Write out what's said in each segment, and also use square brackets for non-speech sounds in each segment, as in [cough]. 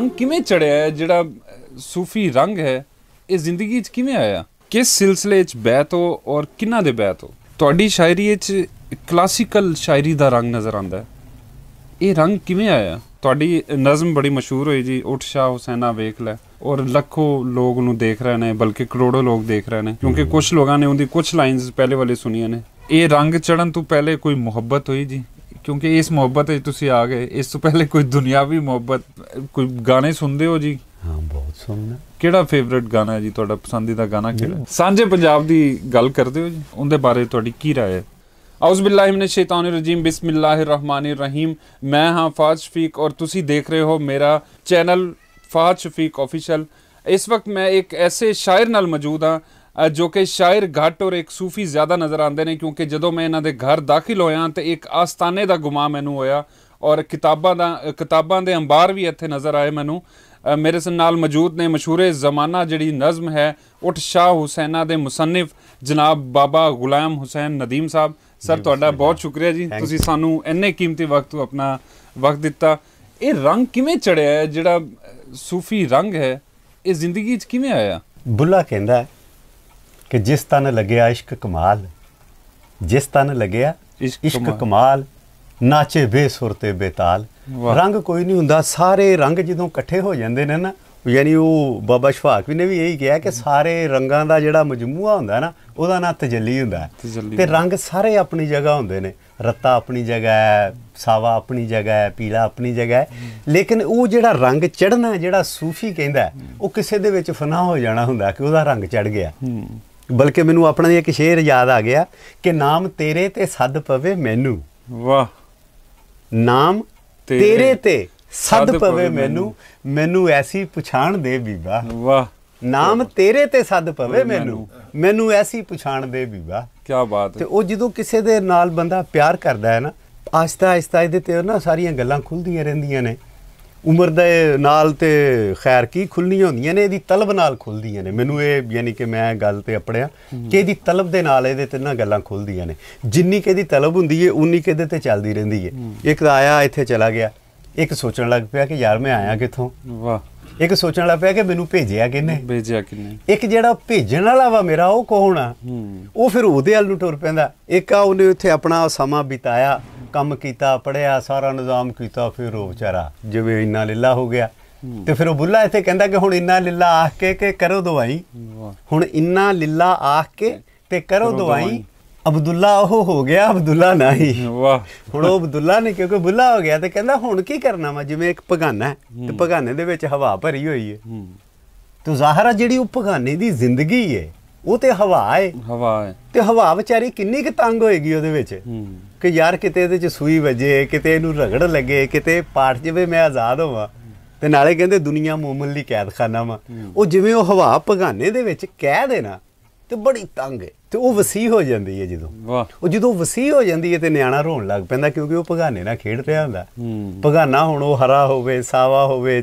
ਰੰਗ ਕਿਵੇਂ ਚੜਿਆ ਹੈ ਜਿਹੜਾ ਸੂਫੀ ਰੰਗ ਹੈ ਇਹ ਜ਼ਿੰਦਗੀ 'ਚ ਕਿਵੇਂ ਆਇਆ ਕਿਸ ਸਿਲਸਿਲੇ 'ਚ ਬੈਤ ਹੋ ਔਰ ਕਿੰਨਾ ਦੇ ਬੈਤ ਹੋ ਤੁਹਾਡੀ ਸ਼ਾਇਰੀ 'ਚ ਕਲਾਸਿਕਲ ਸ਼ਾਇਰੀ ਦਾ ਰੰਗ ਨਜ਼ਰ ਆਉਂਦਾ ਹੈ ਇਹ ਰੰਗ ਕਿਵੇਂ ਆਇਆ ਤੁਹਾਡੀ ਨਜ਼ਮ ਬੜੀ ਮਸ਼ਹੂਰ ਹੋਈ ਜੀ ਉਠ ਸ਼ਾ ਹੁਸੈਨਾ ਵੇਖ ਲੈ ਔਰ ਲੱਖੋ ਲੋਕ ਨੂੰ ਦੇਖ ਰਹੇ ਨੇ ਬਲਕਿ ਕਰੋੜੋ ਲੋਕ ਦੇਖ ਰਹੇ ਨੇ ਕਿਉਂਕਿ ਕੁਝ ਲੋਕਾਂ ਨੇ ਉਹਦੀ ਕੁਝ ਲਾਈਨਸ ਪਹਿਲੇ ਵਾਲੇ ਸੁਣੀਆਂ ਨੇ ਇਹ ਰੰਗ ਚੜਨ ਤੋਂ ਪਹਿਲੇ ਕੋਈ ਮੁਹੱਬਤ ਹੋਈ ਜੀ ਕਿਉਂਕਿ ਇਸ ਮੁਹੱਬਤ ਵਿੱਚ ਤੁਸੀਂ ਆ ਗਏ ਇਸ ਤੋਂ ਪਹਿਲੇ ਕੋਈ ਦੁਨਿਆਵੀ ਮੁਹੱਬਤ ਕੋਈ ਗਾਣੇ ਸੁਣਦੇ ਹੋ ਜੀ ਹਾਂ ਬਹੁਤ ਸੁਣਨਾ ਕਿਹੜਾ ਫੇਵਰਿਟ ਗਾਣਾ ਹੈ ਜੀ ਤੁਹਾਡਾ ਪਸੰਦੀਦਾ ਗਾਣਾ ਕਿਹੜਾ ਸਾਂਝੇ ਪੰਜਾਬ ਦੀ ਗੱਲ ਕਰਦੇ ਹੋ ਜੀ ਉਹਦੇ ਬਾਰੇ ਤੁਹਾਡੀ ਕੀ رائے ਹੈ ਆਉਜ਼ ਬਿਲਲਾਹਿ ਮਿਨਸ਼ ਸ਼ੈਤਾਨਿਰ ਰਜੀਮ ਬਿਸਮਿਲ੍ਲਾਹਿਰ ਰਹਿਮਾਨਿਰ ਰਹੀਮ ਮੈਂ ਹਾਂ ਫਾਜ਼ ਸ਼ਫੀਕ ਔਰ ਤੁਸੀਂ ਦੇਖ ਰਹੇ ਹੋ ਮੇਰਾ ਚੈਨਲ ਫਾਜ਼ ਸ਼ਫੀਕ ਅਫੀਸ਼ੀਅਲ ਇਸ ਵਕਤ ਮੈਂ ਇੱਕ ਐਸੇ ਸ਼ਾਇਰ ਨਾਲ ਮੌਜੂਦ ਹਾਂ ਜੋ ਕਿ ਸ਼ਾਇਰ ਘਟ ਔਰ ਇੱਕ ਸੂਫੀ ਜ਼ਿਆਦਾ ਨਜ਼ਰ ਆਉਂਦੇ ਨੇ ਕਿਉਂਕਿ ਜਦੋਂ ਮੈਂ ਇਹਨਾਂ ਦੇ ਘਰ ਦਾਖਲ ਹੋਇਆ ਤੇ ਇੱਕ ਆਸਤਾਨੇ ਦਾ ਗੁਮਾ ਮੈਨੂੰ ਹੋਇਆ ਔਰ ਕਿਤਾਬਾਂ ਦਾ ਕਿਤਾਬਾਂ ਦੇ ਅੰਬਾਰ ਵੀ ਇੱਥੇ ਨਜ਼ਰ ਆਏ ਮੈਨੂੰ ਮੇਰੇ ਨਾਲ ਮੌਜੂਦ ਨੇ ਮਸ਼ਹੂਰ ਜ਼ਮਾਨਾ ਜਿਹੜੀ ਨਜ਼ਮ ਹੈ ਉਠ ਸ਼ਾਹ ਹੁਸੈਨਾ ਦੇ ਮੁਸੰਨਫ ਜਨਾਬ ਬਾਬਾ ਗੁਲਾਮ ਹੁਸੈਨ ਨਦੀਮ ਸਾਹਿਬ ਸਰ ਤੁਹਾਡਾ ਬਹੁਤ ਸ਼ੁਕਰੀਆ ਜੀ ਤੁਸੀਂ ਸਾਨੂੰ ਇੰਨੇ ਕੀਮਤੀ ਵਕਤ ਆਪਣਾ ਵਕਤ ਦਿੱਤਾ ਇਹ ਰੰਗ ਕਿਵੇਂ ਚੜਿਆ ਹੈ ਜਿਹੜਾ ਸੂਫੀ ਰੰਗ ਹੈ ਇਹ ਜ਼ਿੰਦਗੀ 'ਚ ਕਿਵੇਂ ਆਇਆ ਬੁੱਲਾ ਕਹਿੰਦਾ ਕਿ ਜਿਸ ਤਨ ਲੱਗਿਆ ਇਸ਼ਕ ਕਮਾਲ ਜਿਸ ਤਨ ਲੱਗਿਆ ਇਸ਼ਕ ਕਮਾਲ ਨਾਚੇ ਬੇਸੁਰ ਤੇ ਬੇਤਾਲ ਰੰਗ ਕੋਈ ਨਹੀਂ ਹੁੰਦਾ ਸਾਰੇ ਰੰਗ ਜਦੋਂ ਇਕੱਠੇ ਹੋ ਜਾਂਦੇ ਨੇ ਨਾ ਯਾਨੀ ਉਹ ਬਾਬਾ ਸ਼ਫਾਕ ਵੀ ਨੇ ਵੀ ਇਹੀ ਕਿਹਾ ਕਿ ਸਾਰੇ ਰੰਗਾਂ ਦਾ ਜਿਹੜਾ ਮਜਮੂਆ ਹੁੰਦਾ ਨਾ ਉਹਦਾ ਨਾਂ ਤਜੱਲੀ ਹੁੰਦਾ ਤੇ ਰੰਗ ਸਾਰੇ ਆਪਣੀ ਜਗ੍ਹਾ ਹੁੰਦੇ ਨੇ ਰੱਤਾ ਆਪਣੀ ਜਗ੍ਹਾ ਹੈ ਸਾਵਾ ਆਪਣੀ ਜਗ੍ਹਾ ਹੈ ਪੀਲਾ ਆਪਣੀ ਜਗ੍ਹਾ ਹੈ ਲੇਕਿਨ ਉਹ ਜਿਹੜਾ ਰੰਗ ਚੜਨਾ ਜਿਹੜਾ ਸੂਫੀ ਕਹਿੰਦਾ ਉਹ ਕਿਸੇ ਦੇ ਵਿੱਚ ਫਨਾ ਹੋ ਜਾਣਾ ਹੁੰਦਾ ਕਿ ਉਹਦਾ ਰੰਗ ਚੜ ਗਿਆ ਬਲਕਿ ਮੈਨੂੰ ਆਪਣਾ ਇੱਕ ਸ਼ੇਰ ਯਾਦ ਆ ਗਿਆ ਕਿ ਨਾਮ ਤੇਰੇ ਤੇ ਸੱਦ ਪਵੇ ਮੈਨੂੰ ਵਾਹ ਨਾਮ ਤੇਰੇ ਤੇ ਸੱਦ ਪਵੇ ਮੈਨੂੰ ਮੈਨੂੰ ਐਸੀ ਪਛਾਣ ਦੇ ਬੀਬਾ ਵਾਹ ਨਾਮ ਤੇਰੇ ਤੇ ਸੱਦ ਪਵੇ ਮੈਨੂੰ ਮੈਨੂੰ ਐਸੀ ਪਛਾਣ ਦੇ ਬੀਬਾ ਕੀ ਬਾਤ ਤੇ ਉਹ ਜਦੋਂ ਕਿਸੇ ਦੇ ਨਾਲ ਬੰਦਾ ਪਿਆਰ ਕਰਦਾ ਹੈ ਨਾ ਆਸਤਾ ਆਸਤਾ ਇਹਦੇ ਤੇ ਨਾ ਸਾਰੀਆਂ ਗੱਲਾਂ ਖੁੱਲਦੀਆਂ ਰਹਿੰਦੀਆਂ ਨੇ ਉਮਰ ਦੇ ਨਾਲ ਤੇ ਖੈਰ ਕੀ ਖੁੱਲੀਆਂ ਹੁੰਦੀਆਂ ਨੇ ਇਹਦੀ ਤਲਬ ਨਾਲ ਖੁੱਲਦੀਆਂ ਨੇ ਮੈਨੂੰ ਇਹ ਯਾਨੀ ਕਿ ਮੈਂ ਗੱਲ ਤੇ ਅਪੜਿਆ ਕਿ ਇਹਦੀ ਤਲਬ ਦੇ ਨਾਲ ਇਹਦੇ ਤੇ ਨਾ ਗੱਲਾਂ ਖੁੱਲਦੀਆਂ ਨੇ ਜਿੰਨੀ ਕਿ ਇਹਦੀ ਤਲਬ ਹੁੰਦੀ ਏ ਉਨੀ ਕਿ ਇਹਦੇ ਤੇ ਚੱਲਦੀ ਰਹਿੰਦੀ ਏ ਇੱਕ ਆਇਆ ਇੱਥੇ ਚਲਾ ਗਿਆ ਇੱਕ ਸੋਚਣ ਲੱਗ ਪਿਆ ਕਿ ਯਾਰ ਮੈਂ ਆਇਆ ਕਿੱਥੋਂ ਵਾਹ ਇੱਕ ਸੋਚਣ ਲੱਗ ਪਿਆ ਕਿ ਮੈਨੂੰ ਭੇਜਿਆ ਕਿਨੇ ਭੇਜਿਆ ਕਿਨੇ ਇੱਕ ਜਿਹੜਾ ਭੇਜਣ ਵਾਲਾ ਵਾ ਮੇਰਾ ਉਹ ਕੌਣ ਆ ਉਹ ਫਿਰ ਉਹਦੇ ਵੱਲ ਨੂੰ ਟੁਰ ਪੈਂਦਾ ਇੱਕ ਆ ਉਹਨੇ ਉੱਥੇ ਆਪਣਾ ਸਮਾਂ ਬਿਤਾਇਆ ਕੰਮ ਕੀਤਾ ਪੜਿਆ ਸਾਰਾ ਨਿਜ਼ਾਮ ਕੀਤਾ ਫਿਰ ਉਹ ਵਿਚਾਰਾ ਜਿਵੇਂ ਇੰਨਾ ਲਿੱਲਾ ਹੋ ਗਿਆ ਤੇ ਫਿਰ ਉਹ ਬੁੱਲਾ ਇੱਥੇ ਕਹਿੰਦਾ ਕਿ ਹੁਣ ਇੰਨਾ ਲਿੱਲਾ ਆਖ ਕੇ ਕਿ ਕਰੋ ਦਵਾਈ ਹੁਣ ਇੰਨਾ ਲਿੱਲਾ ਆਖ ਕੇ ਤੇ ਕਰੋ ਦਵਾਈ ਅਬਦੁੱਲਾ ਉਹ ਹੋ ਗਿਆ ਅਬਦੁੱਲਾ ਨਹੀਂ ਵਾਹ ਹੁਣ ਉਹ ਅਬਦੁੱਲਾ ਨਹੀਂ ਕਿਉਂਕਿ ਬੁੱਲਾ ਹੋ ਗਿਆ ਤੇ ਕਹਿੰਦਾ ਹੁਣ ਕੀ ਕਰਨਾ ਵਾ ਜਿਵੇਂ ਇੱਕ ਪਗਾਨਾ ਤੇ ਪਗਾਨੇ ਦੇ ਵਿੱਚ ਹਵਾ ਭਰੀ ਹੋਈ ਹੈ ਤੋ ਜ਼ਾਹਰਾ ਜਿਹੜੀ ਉਹ ਪਗਾਨੇ ਦੀ ਜ਼ਿੰਦਗੀ ਹੈ ਉਹ ਤੇ ਹਵਾ ਹੈ ਹਵਾ ਹੈ ਤੇ ਹਵਾ ਵਿਚਾਰੀ ਕਿੰਨੀ ਕਿ ਤੰਗ ਹੋਏਗੀ ਉਹਦੇ ਵਿੱਚ ਕਿ ਯਾਰ ਕਿਤੇ ਇਹਦੇ ਚ ਸੂਈ ਵਜੇ ਕਿਤੇ ਇਹਨੂੰ ਰਗੜ ਲੱਗੇ ਕਿਤੇ ਪਾਟ ਜਵੇ ਮੈਂ ਆਜ਼ਾਦ ਹੋਵਾਂ ਤੇ ਨਾਲੇ ਕਹਿੰਦੇ ਦੁਨੀਆ ਮੂਮਨ ਲਈ ਕੈਦਖਾਨਾ ਵਾ ਉਹ ਜਿਵੇਂ ਉਹ ਹਵਾ ਭਗਾਨੇ ਦੇ ਵਿੱਚ ਕਹਿ ਦੇਣਾ ਤੇ ਬੜੀ ਤੰਗ ਹੈ ਤੇ ਉਹ ਵਸੀ ਹੋ ਜਾਂਦੀ ਹੈ ਜਦੋਂ ਉਹ ਜਦੋਂ ਵਸੀ ਹੋ ਜਾਂਦੀ ਹੈ ਤੇ ਨਿਆਣਾ ਰੋਣ ਲੱਗ ਪੈਂਦਾ ਕਿਉਂਕਿ ਉਹ ਭਗਾਨੇ ਨਾਲ ਖੇਡ ਰਿਹਾ ਹੁੰਦਾ ਭਗਾਨਾ ਹੁਣ ਉਹ ਹਰਾ ਹੋਵੇ ਸਾਵਾ ਹੋਵੇ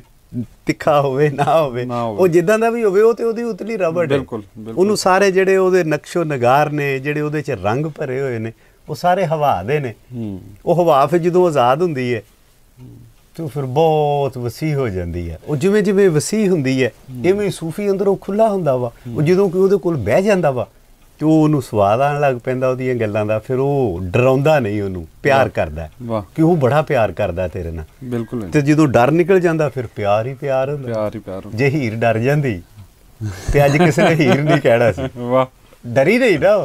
ਤਿੱਖਾ ਹੋਵੇ ਨਾ ਹੋਵੇ ਉਹ ਜਿੱਦਾਂ ਦਾ ਵੀ ਹੋਵੇ ਉਹ ਤੇ ਉਹਦੀ ਉਤਲੀ ਰਬੜ ਹੈ ਬਿਲਕੁਲ ਉਹਨੂੰ ਸਾਰੇ ਜਿਹੜੇ ਉਹਦੇ ਨਕਸ਼ੋ ਨਗਾਰ ਨੇ ਜਿਹੜੇ ਉਹਦੇ 'ਚ ਰੰਗ ਭਰੇ ਹੋਏ ਨੇ ਉਹ ਸਾਰੇ ਹਵਾ ਦੇ ਨੇ ਉਹ ਹਵਾ ਫਿਰ ਜਦੋਂ ਆਜ਼ਾਦ ਹੁੰਦੀ ਹੈ ਤੂੰ ਫਿਰ ਬਹੁਤ ਵਸੀ ਹੋ ਜਾਂਦੀ ਹੈ ਉਹ ਜਿਵੇਂ ਜਿਵੇਂ ਵਸੀ ਹੁੰਦੀ ਹੈ ਇਵੇਂ ਸੂਫੀ ਅੰਦਰ ਉਹ ਖੁੱਲਾ ਹੁੰਦਾ ਵਾ ਉਹ ਜਦੋਂ ਕਿ ਉਹਦੇ ਕੋਲ ਬਹਿ ਜਾਂਦਾ ਵਾ ਉਹ ਉਹਨੂੰ ਸਵਾਦ ਆਣ ਲੱਗ ਪੈਂਦਾ ਉਹਦੀਆਂ ਗੱਲਾਂ ਦਾ ਫਿਰ ਉਹ ਡਰਾਉਂਦਾ ਨਹੀਂ ਉਹਨੂੰ ਪਿਆਰ ਕਰਦਾ ਕਿ ਉਹ ਬੜਾ ਪਿਆਰ ਕਰਦਾ ਤੇਰੇ ਨਾਲ ਬਿਲਕੁਲ ਤੇ ਜਦੋਂ ਡਰ ਨਿਕਲ ਜਾਂਦਾ ਫਿਰ ਪਿਆਰ ਹੀ ਪਿਆਰ ਹੁੰਦਾ ਪਿਆਰ ਹੀ ਪਿਆਰ ਜੇ ਹੀਰ ਡਰ ਜਾਂਦੀ ਤੇ ਅੱਜ ਕਿਸੇ ਨੇ ਹੀਰ ਨਹੀਂ ਕਹਿਣਾ ਸੀ [laughs] ਵਾਹ ਡਰੀ ਨਹੀਂ ਨਾ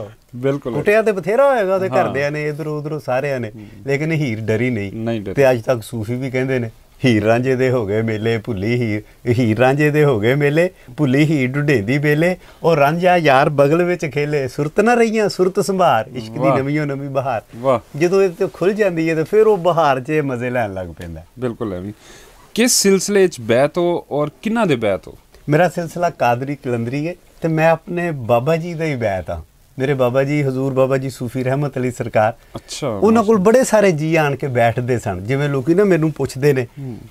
ਬਿਲਕੁਲ ਕੁੱਟਿਆ ਤੇ ਬਥੇਰਾ ਹੋਏਗਾ ਉਹਦੇ ਘਰਦਿਆਂ ਨੇ ਇਧਰ ਉਧਰ ਸਾਰਿਆਂ ਨੇ ਲੇਕਿਨ ਹੀਰ ਡਰੀ ਨਹੀਂ ਤੇ ਅੱਜ ਤੱਕ ਸੂਫੀ ਵੀ ਕਹਿੰਦੇ ਨੇ ਹੀਰ ਰਾਂਝੇ ਦੇ ਹੋ ਗਏ ਮੇਲੇ ਭੁੱਲੀ ਹੀਰ ਹੀਰ ਰਾਂਝੇ ਦੇ ਹੋ ਗਏ ਮੇਲੇ ਭੁੱਲੀ ਹੀਰ ਡੁਢੇਂਦੀ ਵੇਲੇ ਉਹ ਰਾਂਝਾ ਯਾਰ ਬਗਲ ਵਿੱਚ ਖੇਲੇ ਸੁਰਤ ਨਾ ਰਹੀਆਂ ਸੁਰਤ ਸੰਭਾਰ ਇਸ਼ਕ ਦੀ ਨਵੀਂ ਨਵੀਂ ਬਹਾਰ ਜਦੋਂ ਇਹ ਤੇ ਖੁੱਲ ਜਾਂਦੀ ਹੈ ਤਾਂ ਫਿਰ ਉਹ ਬਹਾਰ 'ਚ ਮਜ਼ੇ ਲੈਣ ਲੱਗ ਪੈਂਦਾ ਬਿਲਕੁਲ ਹੈ ਵੀ ਕਿਸ ਸਿਲਸਿਲੇ 'ਚ ਬੈਤ ਹੋ ਔਰ ਕਿੰਨਾ ਦੇ ਬੈਤ ਹੋ ਮੇਰਾ ਸਿਲਸਿਲਾ ਕਾਦਰੀ ਕਲੰਦਰੀ ਹੈ ਤੇ ਮੈਂ ਆਪਣੇ ਬਾਬਾ ਜੀ ਦਾ ਹੀ ਬੈਤ ਮੇਰੇ ਬਾਬਾ ਜੀ ਹਜ਼ੂਰ ਬਾਬਾ ਜੀ ਸੂਫੀ ਰਹਿਮਤ ਅਲੀ ਸਰਕਾਰ ਅੱਛਾ ਉਹਨਾਂ ਕੋਲ ਬੜੇ ਸਾਰੇ ਜੀ ਆਣ ਕੇ ਬੈਠਦੇ ਸਨ ਜਿਵੇਂ ਲੋਕੀ ਨਾ ਮੈਨੂੰ ਪੁੱਛਦੇ ਨੇ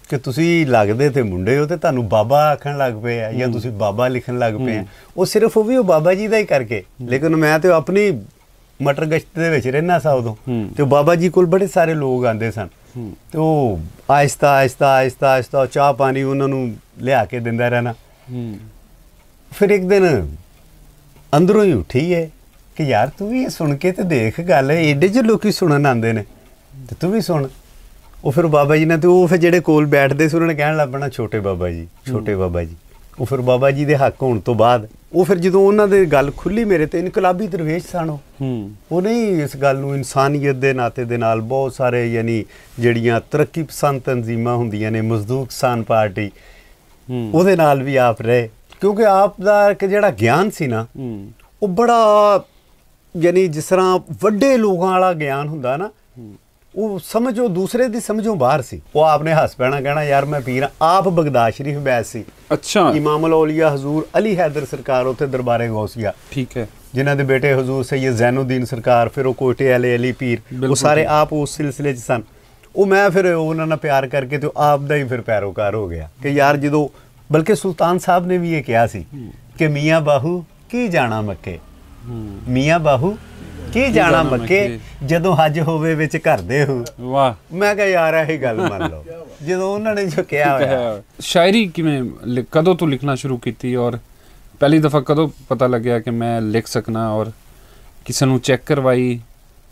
ਕਿ ਤੁਸੀਂ ਲੱਗਦੇ ਤੇ ਮੁੰਡੇ ਹੋ ਤੇ ਤੁਹਾਨੂੰ ਬਾਬਾ ਆਖਣ ਲੱਗ ਪਏ ਆ ਜਾਂ ਤੁਸੀਂ ਬਾਬਾ ਲਿਖਣ ਲੱਗ ਪਏ ਆ ਉਹ ਸਿਰਫ ਉਹ ਵੀ ਉਹ ਬਾਬਾ ਜੀ ਦਾ ਹੀ ਕਰਕੇ ਲੇਕਿਨ ਮੈਂ ਤੇ ਆਪਣੀ ਮਟਰ ਗਸ਼ਤ ਦੇ ਵਿੱਚ ਰਹਿਣਾ ਸਾ ਉਦੋਂ ਤੇ ਬਾਬਾ ਜੀ ਕੋਲ ਬੜੇ ਸਾਰੇ ਲੋਕ ਆਂਦੇ ਸਨ ਤੇ ਉਹ ਆਇਸਤਾ ਆਇਸਤਾ ਆਇਸਤਾ ਆਇਸਤਾ ਚਾਹ ਪਾਣੀ ਉਹਨਾਂ ਨੂੰ ਲਿਆ ਕੇ ਦਿੰਦਾ ਰਹਿਣਾ ਫਿਰ ਇੱਕ ਦਿਨ ਅੰਦਰੋਂ ਹੀ ਉੱਠੀ ਹੈ ਕਿ ਯਾਰ ਤੂੰ ਵੀ ਸੁਣ ਕੇ ਤੇ ਦੇਖ ਗੱਲ ਐਡੇ ਜਿਹੇ ਲੋਕੀ ਸੁਣਨ ਆਉਂਦੇ ਨੇ ਤੇ ਤੂੰ ਵੀ ਸੁਣ ਉਹ ਫਿਰ ਬਾਬਾ ਜੀ ਨੇ ਤੇ ਉਹ ਫਿਰ ਜਿਹੜੇ ਕੋਲ ਬੈਠਦੇ ਸੀ ਉਹਨਾਂ ਨੇ ਕਹਿਣ ਲੱਪਣਾ ਛੋਟੇ ਬਾਬਾ ਜੀ ਛੋਟੇ ਬਾਬਾ ਜੀ ਉਹ ਫਿਰ ਬਾਬਾ ਜੀ ਦੇ ਹੱਕ ਹੋਣ ਤੋਂ ਬਾਅਦ ਉਹ ਫਿਰ ਜਦੋਂ ਉਹਨਾਂ ਦੇ ਗੱਲ ਖੁੱਲੀ ਮੇਰੇ ਤੇ ਇਨਕਲਾਬੀ ਦਰਵੇਸ਼ ਹੂੰ ਉਹ ਨਹੀਂ ਇਸ ਗੱਲ ਨੂੰ ਇਨਸਾਨੀਅਤ ਦੇ ਨਾਤੇ ਦੇ ਨਾਲ ਬਹੁਤ ਸਾਰੇ ਯਾਨੀ ਜਿਹੜੀਆਂ ਤਰੱਕੀ ਪਸੰਦ ਤਨਜ਼ੀਮਾਂ ਹੁੰਦੀਆਂ ਨੇ ਮਜ਼ਦੂਰ ਸਾਨ ਪਾਰਟੀ ਉਹਦੇ ਨਾਲ ਵੀ ਆਪ ਰਹੇ ਕਿਉਂਕਿ ਆਪ ਦਾ ਜਿਹੜਾ ਗਿਆਨ ਸੀ ਨਾ ਉਹ ਬੜਾ ਯਾਨੀ ਜਿਸ ਤਰ੍ਹਾਂ ਵੱਡੇ ਲੋਕਾਂ ਵਾਲਾ ਗਿਆਨ ਹੁੰਦਾ ਨਾ ਉਹ ਸਮਝੋ ਦੂਸਰੇ ਦੀ ਸਮਝੋਂ ਬਾਹਰ ਸੀ ਉਹ ਆਪਨੇ ਹੱਸ ਪੈਣਾ ਕਹਿਣਾ ਯਾਰ ਮੈਂ ਪੀਰ ਆਪ ਬਗਦਾਦ ਸ਼ਰੀਫ ਬੈਠ ਸੀ ਅੱਛਾ ਇਮਾਮ ਅਲ ਔਲੀਆ ਹਜ਼ੂਰ ਅਲੀ ਹੈਦਰ ਸਰਕਾਰ ਉਥੇ ਦਰਬਾਰੇ ਗੌਸੀਆ ਠੀਕ ਹੈ ਜਿਨ੍ਹਾਂ ਦੇ ਬੇਟੇ ਹਜ਼ੂਰ ਸੈਯਦ ਜ਼ੈਨੁਦੀਨ ਸਰਕਾਰ ਫਿਰ ਉਹ ਕੋਟੇ ਵਾਲੇ ਅਲੀ ਪੀਰ ਉਹ ਸਾਰੇ ਆਪ ਉਸ ਸਿਲਸਿਲੇ 'ਚ ਸਨ ਉਹ ਮੈਂ ਫਿਰ ਉਹਨਾਂ ਨਾਲ ਪਿਆਰ ਕਰਕੇ ਤੇ ਆਪ ਦਾ ਹੀ ਫਿਰ ਪੈਰੋਕਾਰ ਹੋ ਗਿਆ ਕਿ ਯਾਰ ਜਦੋਂ ਬਲਕਿ ਸੁਲਤਾਨ ਸਾਹਿਬ ਨੇ ਵੀ ਇਹ ਕਿਹਾ ਸੀ ਕਿ ਮੀਆਂ ਬਾਹੂ ਕੀ ਜਾਣਾ ਮੱਕੇ ਮੀਆਂ ਬਾਹੂ ਕੀ ਜਾਣਾ ਮੱਕੇ ਜਦੋਂ ਹੱਜ ਹੋਵੇ ਵਿੱਚ ਕਰਦੇ ਹੋ ਵਾਹ ਮੈਂ ਕਿਹਾ ਯਾਰ ਇਹ ਗੱਲ ਮੰਨ ਲਓ ਜਦੋਂ ਉਹਨਾਂ ਨੇ ਜੋ ਕਿਹਾ ਹੋਇਆ ਸ਼ਾਇਰੀ ਕਿਵੇਂ ਕਦੋਂ ਤੋਂ ਲਿਖਣਾ ਸ਼ੁਰੂ ਕੀਤੀ ਔਰ ਪਹਿਲੀ ਦਫਾ ਕਦੋਂ ਪਤਾ ਲੱਗਿਆ ਕਿ ਮੈਂ ਲਿਖ ਸਕਣਾ ਔਰ ਕਿਸੇ ਨੂੰ ਚੈੱਕ ਕਰਵਾਈ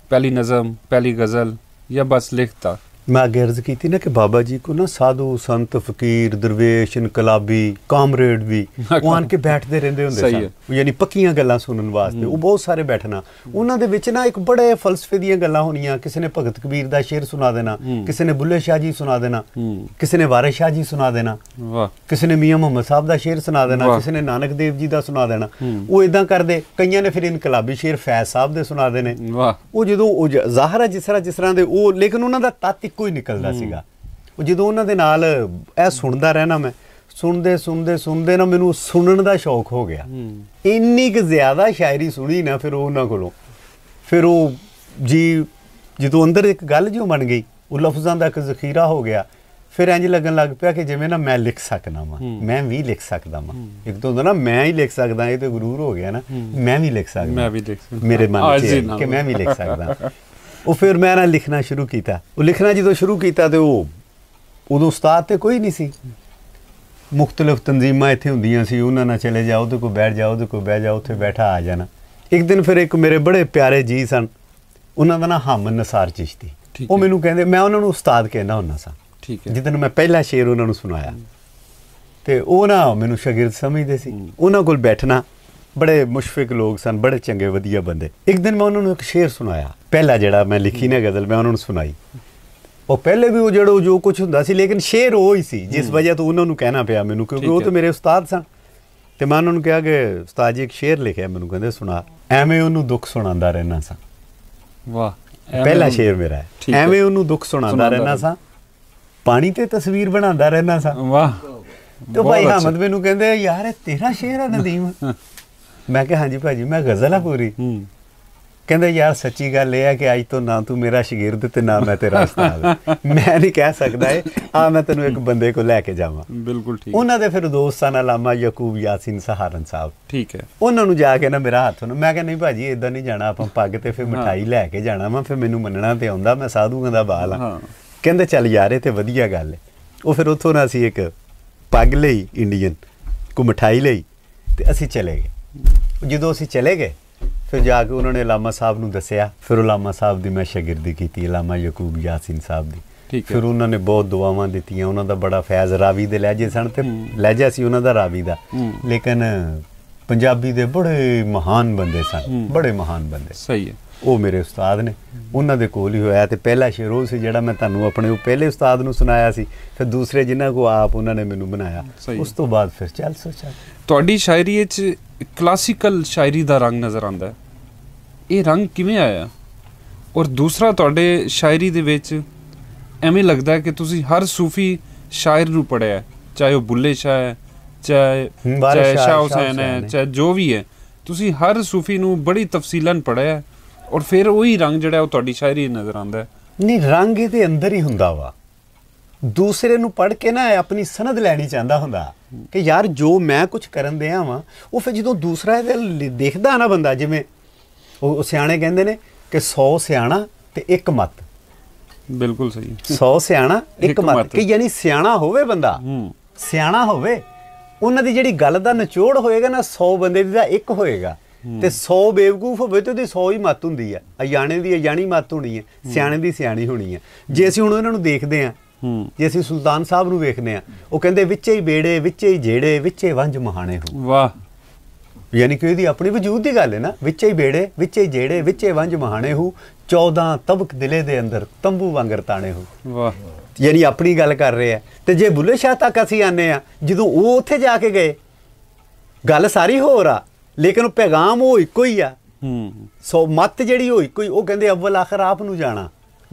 ਪਹਿਲੀ ਨਜ਼ਮ ਪਹਿਲੀ ਗਜ਼ਲ ਜਾਂ ਬਸ ਲਿਖਤਾ ਮੈਂ ਗਰਜ਼ ਕੀਤੀ ਨਾ ਕਿ ਬਾਬਾ ਜੀ ਕੋ ਨਾ ਸਾਧੂ ਸੰਤ ਫਕੀਰ ਦਰਵੇਸ਼ ਇਨਕਲਾਬੀ ਕਾਮਰੇਡ ਵੀ ਉਹ ਆਣ ਕੇ ਬੈਠਦੇ ਰਹਿੰਦੇ ਹੁੰਦੇ ਸਨ ਯਾਨੀ ਪੱਕੀਆਂ ਗੱਲਾਂ ਸੁਣਨ ਵਾਸਤੇ ਉਹ ਬਹੁਤ ਸਾਰੇ ਬੈਠਣਾ ਉਹਨਾਂ ਦੇ ਵਿੱਚ ਨਾ ਇੱਕ ਬੜੇ ਫਲਸਫੇ ਦੀਆਂ ਗੱਲਾਂ ਹੋਣੀਆਂ ਕਿਸੇ ਨੇ ਭਗਤ ਕਬੀਰ ਦਾ ਸ਼ੇਰ ਸੁਣਾ ਦੇਣਾ ਕਿਸੇ ਨੇ ਬੁੱਲੇ ਸ਼ਾਹ ਜੀ ਸੁਣਾ ਦੇਣਾ ਕਿਸੇ ਨੇ ਵਾਰਿਸ ਸ਼ਾਹ ਜੀ ਸੁਣਾ ਦੇਣਾ ਵਾਹ ਕਿਸੇ ਨੇ ਮੀਆਂ ਮੁਹੰਮਦ ਸਾਹਿਬ ਦਾ ਸ਼ੇਰ ਸੁਣਾ ਦੇਣਾ ਕਿਸੇ ਨੇ ਨਾਨਕ ਦੇਵ ਜੀ ਦਾ ਸੁਣਾ ਦੇਣਾ ਉਹ ਇਦਾਂ ਕਰਦੇ ਕਈਆਂ ਨੇ ਫਿਰ ਇਨਕਲਾਬੀ ਸ਼ੇਰ ਫੈਜ਼ ਸਾਹਿਬ ਦੇ ਸੁਣਾ ਦੇਣੇ ਉਹ ਜਦੋਂ ਉਹ ਜ਼ਾਹਰ ਹੈ ਜਿਸ ਤਰ੍ਹਾਂ ਜਿਸ ਤਰ੍ਹਾਂ ਦੇ ਉਹ ਲੇਕਿਨ ਉਹਨਾਂ ਦਾ ਤਤ ਇੱਕੋ ਹੀ ਨਿਕਲਦਾ ਸੀਗਾ ਉਹ ਜਦੋਂ ਉਹਨਾਂ ਦੇ ਨਾਲ ਇਹ ਸੁਣਦਾ ਰਹਿਣਾ ਮੈਂ ਸੁਣਦੇ ਸੁਣਦੇ ਸੁਣਦੇ ਨਾ ਮੈਨੂੰ ਸੁਣਨ ਦਾ ਸ਼ੌਕ ਹੋ ਗਿਆ ਇੰਨੀ ਕਿ ਜ਼ਿਆਦਾ ਸ਼ਾਇਰੀ ਸੁਣੀ ਨਾ ਫਿਰ ਉਹਨਾਂ ਕੋਲੋਂ ਫਿਰ ਉਹ ਜੀ ਜਦੋਂ ਅੰਦਰ ਇੱਕ ਗੱਲ ਜਿਉ ਬਣ ਗਈ ਉਹ ਲਫ਼ਜ਼ਾਂ ਦਾ ਇੱਕ ਜ਼ਖੀਰਾ ਹੋ ਗਿਆ ਫਿਰ ਇੰਜ ਲੱਗਣ ਲੱਗ ਪਿਆ ਕਿ ਜਿਵੇਂ ਨਾ ਮੈਂ ਲਿਖ ਸਕਦਾ ਮੈਂ ਮੈਂ ਵੀ ਲਿਖ ਸਕਦਾ ਮੈਂ ਇੱਕ ਤੋਂ ਦੋ ਨਾ ਮੈਂ ਹੀ ਲਿਖ ਸਕਦਾ ਇਹ ਤੇ ਗਰੂਰ ਹੋ ਗਿਆ ਨਾ ਮੈਂ ਵੀ ਲਿਖ ਸਕਦਾ ਮੈਂ ਵੀ ਲਿਖ ਸਕਦਾ ਮੇਰੇ ਮਨ ਵਿੱਚ ਕਿ ਮੈਂ ਵੀ ਲਿਖ ਸਕਦਾ ਉਹ ਫਿਰ ਮੈਂ ਨਾ ਲਿਖਣਾ ਸ਼ੁਰੂ ਕੀਤਾ ਉਹ ਲਿਖਣਾ ਜਦੋਂ ਸ਼ੁਰੂ ਕੀਤਾ ਤੇ ਉਹ ਉਦੋਂ ਉਸਤਾਦ ਤੇ ਕੋਈ ਨਹੀਂ ਸੀ ਮੁxtਲਫ ਤਨਜ਼ੀਮਾਂ ਇੱਥੇ ਹੁੰਦੀਆਂ ਸੀ ਉਹਨਾਂ ਨਾਲ ਚਲੇ ਜਾਓ ਉਹਦੇ ਕੋਲ ਬੈਠ ਜਾਓ ਉਹਦੇ ਕੋਲ ਬਹਿ ਜਾਓ ਉੱਥੇ ਬੈਠਾ ਆ ਜਾਣਾ ਇੱਕ ਦਿਨ ਫਿਰ ਇੱਕ ਮੇਰੇ ਬੜੇ ਪਿਆਰੇ ਜੀ ਸਨ ਉਹਨਾਂ ਦਾ ਨਾਮ ਹਮ ਨਸਾਰ ਚਿਸ਼ਤੀ ਉਹ ਮੈਨੂੰ ਕਹਿੰਦੇ ਮੈਂ ਉਹਨਾਂ ਨੂੰ ਉਸਤਾਦ ਕਹਿੰਦਾ ਹੁੰਦਾ ਸਾਂ ਠੀਕ ਹੈ ਜਿੱਦਨ ਮੈਂ ਪਹਿਲਾ ਸ਼ੇਰ ਉਹਨਾਂ ਨੂੰ ਸੁਣਾਇਆ ਤੇ ਉਹ ਨਾ ਮੈਨੂੰ ਸ਼ਾਗਿਰਦ ਸਮਝਦੇ ਸੀ ਉਹਨਾਂ ਕੋਲ ਬੈਠਣਾ ਬੜੇ ਮੁਸ਼ਫਿਕ ਲੋਕ ਸਨ ਬੜੇ ਚੰਗੇ ਵਧੀਆ ਬੰਦੇ ਇੱਕ ਦਿਨ ਮੈਂ ਉਹਨਾਂ ਨੂੰ ਇੱਕ ਸ਼ੇਰ ਸੁਣਾਇਆ ਪਹਿਲਾ ਜਿਹੜਾ ਮੈਂ ਲਿਖੀ ਨਾ ਗਜ਼ਲ ਮੈਂ ਉਹਨਾਂ ਨੂੰ ਸੁਣਾਈ ਉਹ ਪਹਿਲੇ ਵੀ ਉਹ ਜਿਹੜਾ ਜੋ ਕੁਝ ਹੁੰਦਾ ਸੀ ਲੇਕਿਨ ਸ਼ੇਰ ਉਹ ਹੀ ਸੀ ਜਿਸ ਵਜ੍ਹਾ ਤੋਂ ਉਹਨਾਂ ਨੂੰ ਕਹਿਣਾ ਪਿਆ ਮੈਨੂੰ ਕਿਉਂਕਿ ਉਹ ਤਾਂ ਮੇਰੇ ਉਸਤਾਦ ਸਨ ਤੇ ਮੈਂ ਉਹਨਾਂ ਨੂੰ ਕਿਹਾ ਕਿ ਉਸਤਾਦ ਜੀ ਇੱਕ ਸ਼ੇਰ ਲਿਖਿਆ ਮੈਨੂੰ ਕਹਿੰਦੇ ਸੁਣਾ ਐਵੇਂ ਉਹਨੂੰ ਦੁੱਖ ਸੁਣਾਉਂਦਾ ਰਹਿਣਾ ਸਾਂ ਵਾਹ ਪਹਿਲਾ ਸ਼ੇਰ ਮੇਰਾ ਹੈ ਐਵੇਂ ਉਹਨੂੰ ਦੁੱਖ ਸੁਣਾਉਂਦਾ ਰਹਿਣਾ ਸਾਂ ਪਾਣੀ ਤੇ ਤਸਵੀਰ ਬਣਾਉਂਦਾ ਰਹਿਣਾ ਸਾਂ ਵਾਹ ਤੇ ਭਾਈ ਹਮਦ ਮੈਨੂੰ ਕਹਿੰਦੇ ਯਾਰ ਇਹ ਤੇਰਾ ਸ਼ੇਰ ਹੈ ਨਦੀਮ [laughs] ਮੈਂ ਕਿਹਾ ਹਾਂਜੀ ਭਾਜੀ ਮੈਂ ਗਜ਼ਲ ਆ ਪੂਰੀ ਕਹਿੰਦੇ ਯਾਰ ਸੱਚੀ ਗੱਲ ਇਹ ਹੈ ਕਿ ਅੱਜ ਤੋਂ ਨਾ ਤੂੰ ਮੇਰਾ ਸ਼ਾਗਿਰਦ ਤੇ ਨਾ ਮੈਂ ਤੇਰਾ ਉਸਤਾਦ [laughs] ਮੈਂ ਨਹੀਂ ਕਹਿ ਸਕਦਾ ਏ ਆ ਮੈਂ ਤੈਨੂੰ ਇੱਕ ਬੰਦੇ ਕੋ ਲੈ ਕੇ ਜਾਵਾਂ ਬਿਲਕੁਲ ਠੀਕ ਉਹਨਾਂ ਦੇ ਫਿਰ ਦੋਸਤਾਂ ਨਾਲ ਆਮਾ ਯਾਕੂਬ ਯਾਸੀਨ ਸਹਾਰਨ ਸਾਹਿਬ ਠੀਕ ਹੈ ਉਹਨਾਂ ਨੂੰ ਜਾ ਕੇ ਨਾ ਮੇਰਾ ਹੱਥ ਨੂੰ ਮੈਂ ਕਿਹਾ ਨਹੀਂ ਭਾਜੀ ਇਦਾਂ ਨਹੀਂ ਜਾਣਾ ਆਪਾਂ ਪੱਗ ਤੇ ਫਿਰ ਮਠਾਈ ਲੈ ਕੇ ਜਾਣਾ ਵਾ ਫਿਰ ਮੈਨੂੰ ਮੰਨਣਾ ਤੇ ਆਉਂਦਾ ਮੈਂ ਸਾਧੂਆਂ ਦਾ ਬਾਲ ਹਾਂ ਕਹਿੰਦੇ ਚੱਲ ਯਾਰ ਇਹ ਤੇ ਵਧੀਆ ਗੱਲ ਹੈ ਉਹ ਫਿਰ ਉੱਥੋਂ ਨਾ ਅਸੀਂ ਇੱਕ ਪੱਗ ਲਈ ਇੰਡੀਅਨ ਕੋ ਮਠਾਈ ਲਈ ਤੇ ਅਸੀਂ ਚਲੇ ਗਏ ਜਦੋਂ ਅਸੀਂ ਚਲੇ ਗਏ ਫਿਰ ਜਾ ਕੇ ਉਹਨਾਂ ਨੇ ਲਾਮਾ ਸਾਹਿਬ ਨੂੰ ਦੱਸਿਆ ਫਿਰ ਉਹ ਲਾਮਾ ਸਾਹਿਬ ਦੀ ਮੈਂ ਸ਼ਾਗਿਰਦੀ ਕੀਤੀ ਲਾਮਾ ਯਕੂਬ ਯਾਸੀਨ ਸਾਹਿਬ ਦੀ ਫਿਰ ਉਹਨਾਂ ਨੇ ਬਹੁਤ ਦੁਆਵਾਂ ਦਿੱਤੀਆਂ ਉਹਨਾਂ ਦਾ ਬੜਾ ਫੈਜ਼ ਰਾਵੀ ਦੇ ਲਹਿਜੇ ਸਨ ਤੇ ਲਹਿਜਾ ਸੀ ਉਹਨਾਂ ਦਾ ਰਾਵੀ ਦਾ ਲੇਕਿਨ ਪੰਜਾਬੀ ਦੇ ਬੜੇ ਮਹਾਨ ਬੰਦੇ ਸਨ ਬੜੇ ਮਹਾਨ ਬੰਦੇ ਸਹੀ ਹੈ ਉਹ ਮੇਰੇ ਉਸਤਾਦ ਨੇ ਉਹਨਾਂ ਦੇ ਕੋਲ ਹੀ ਹੋਇਆ ਤੇ ਪਹਿਲਾ ਸ਼ੇਰ ਉਹ ਸੀ ਜਿਹੜਾ ਮੈਂ ਤੁਹਾਨੂੰ ਆਪਣੇ ਉਹ ਪਹਿਲੇ ਉਸਤਾਦ ਨੂੰ ਸੁਣਾਇਆ ਸੀ ਫਿਰ ਦੂਸਰੇ ਜਿਨ੍ਹਾਂ ਕੋ ਆਪ ਉਹਨਾਂ ਨੇ ਮੈਨੂੰ ਬਣਾਇਆ ਉਸ ਤੋਂ ਬਾਅਦ ਫਿਰ ਚੱਲ ਸੋਚਾ ਤੁਹਾਡੀ ਸ਼ਾਇਰੀ ਵਿੱਚ ਕਲਾਸੀਕਲ ਸ਼ਾਇਰੀ ਦਾ ਰੰਗ ਨਜ਼ਰ ਆਉਂਦਾ ਹੈ ਇਹ ਰੰਗ ਕਿਵੇਂ ਆਇਆ ਔਰ ਦੂਸਰਾ ਤੁਹਾਡੇ ਸ਼ਾਇਰੀ ਦੇ ਵਿੱਚ ਐਵੇਂ ਲੱਗਦਾ ਹੈ ਕਿ ਤੁਸੀਂ ਹਰ ਸੂਫੀ ਸ਼ਾਇਰ ਨੂੰ ਪੜਿਆ ਚਾਹੇ ਉਹ ਬੁੱਲੇ ਸ਼ਾਹ ਹੈ ਚਾਹੇ ਚਾਹੇ ਸ਼ਾਹ ਹੁਸੈਨ ਹੈ ਚਾਹੇ ਜੋ ਵੀ ਹੈ ਤੁਸੀਂ ਹਰ ਸੂਫੀ ਨੂੰ ਬੜੀ ਤਫਸੀਲਨ ਪੜਿਆ ਔਰ ਫਿਰ ਉਹੀ ਰੰਗ ਜਿਹੜਾ ਉਹ ਤੁਹਾਡੀ ਸ਼ਾਇਰੀ ਨਜ਼ਰ ਆਉਂਦਾ ਨਹੀਂ ਰੰਗ ਇਹਦੇ ਅੰਦਰ ਹੀ ਹੁੰਦਾ ਵਾ ਦੂਸਰੇ ਨੂੰ ਪੜ ਕੇ ਨਾ ਆਪਣੀ ਸਨਦ ਲੈਣੀ ਚਾਹੁੰਦਾ ਹੁੰਦਾ ਕਿ ਯਾਰ ਜੋ ਮੈਂ ਕੁਝ ਕਰਨ ਦਿਆਂ ਵਾਂ ਉਹ ਫਿਰ ਜਦੋਂ ਦੂਸਰਾ ਇਹ ਦੇਖਦਾ ਨਾ ਬੰਦਾ ਜਿਵੇਂ ਉਹ ਸਿਆਣੇ ਕਹਿੰਦੇ ਨੇ ਕਿ 100 ਸਿਆਣਾ ਤੇ ਇੱਕ ਮਤ ਬਿਲਕੁਲ ਸਹੀ 100 ਸਿਆਣਾ ਇੱਕ ਮਤ ਕਿ ਯਾਨੀ ਸਿਆਣਾ ਹੋਵੇ ਬੰਦਾ ਸਿਆਣਾ ਹੋਵੇ ਉਹਨਾਂ ਦੀ ਜਿਹੜੀ ਗੱਲ ਦਾ ਨਿਚੋੜ ਹੋਏਗਾ ਨਾ 100 ਬੰਦੇ ਦੀ ਦਾ ਇੱਕ ਹੋਏਗਾ ਤੇ 100 ਬੇਵਕੂਫ ਹੋਵੇ ਤੇ ਉਹਦੀ 100 ਹੀ ਮਤ ਹੁੰਦੀ ਆ ਅਜਾਣੇ ਦੀ ਅਜਾਣੀ ਮਤ ਹੋਣੀ ਹੈ ਸਿਆਣੇ ਦੀ ਸਿਆਣੀ ਹੋਣੀ ਹੈ ਜੇ ਅਸੀਂ ਹੁਣ ਉਹਨਾਂ ਨੂੰ ਦੇਖਦੇ ਆਂ ਜੇ ਅਸੀਂ ਸੁਲਤਾਨ ਸਾਹਿਬ ਨੂੰ ਵੇਖਨੇ ਆ ਉਹ ਕਹਿੰਦੇ ਵਿੱਚੇ ਹੀ ਬੇੜੇ ਵਿੱਚੇ ਹੀ ਜਿਹੜੇ ਵਿੱਚੇ ਵੰਜ ਮਹਾਣੇ ਹੋ ਵਾਹ ਯਾਨੀ ਕਿ ਇਹਦੀ ਆਪਣੀ ਵਜੂਦ ਦੀ ਗੱਲ ਹੈ ਨਾ ਵਿੱਚੇ ਹੀ ਬੇੜੇ ਵਿੱਚੇ ਹੀ ਜਿਹੜੇ ਵਿੱਚੇ ਵੰਜ ਮਹਾਣੇ ਹੋ 14 ਤਬਕ ਦਿਲੇ ਦੇ ਅੰਦਰ ਤੰਬੂ ਵਾਂਗਰ ਤਾਣੇ ਹੋ ਵਾਹ ਯਾਨੀ ਆਪਣੀ ਗੱਲ ਕਰ ਰਹੇ ਆ ਤੇ ਜੇ ਬੁੱਲੇ ਸ਼ਾਹ ਤੱਕ ਅਸੀਂ ਆਨੇ ਆ ਜਦੋਂ ਉਹ ਉੱਥੇ ਜਾ ਕੇ ਗਏ ਗੱਲ ਸਾਰੀ ਹੋਰ ਆ ਲੇਕਿਨ ਉਹ ਪੈਗਾਮ ਉਹ ਇੱਕੋ ਹੀ ਆ ਹੂੰ ਸੋ ਮਤ ਜਿਹੜੀ ਉਹ ਇੱਕੋ ਹੀ ਉਹ ਕਹਿੰਦੇ ਅਵਲ ਆਖਰ ਆਪ ਨੂੰ ਜਾਣਾ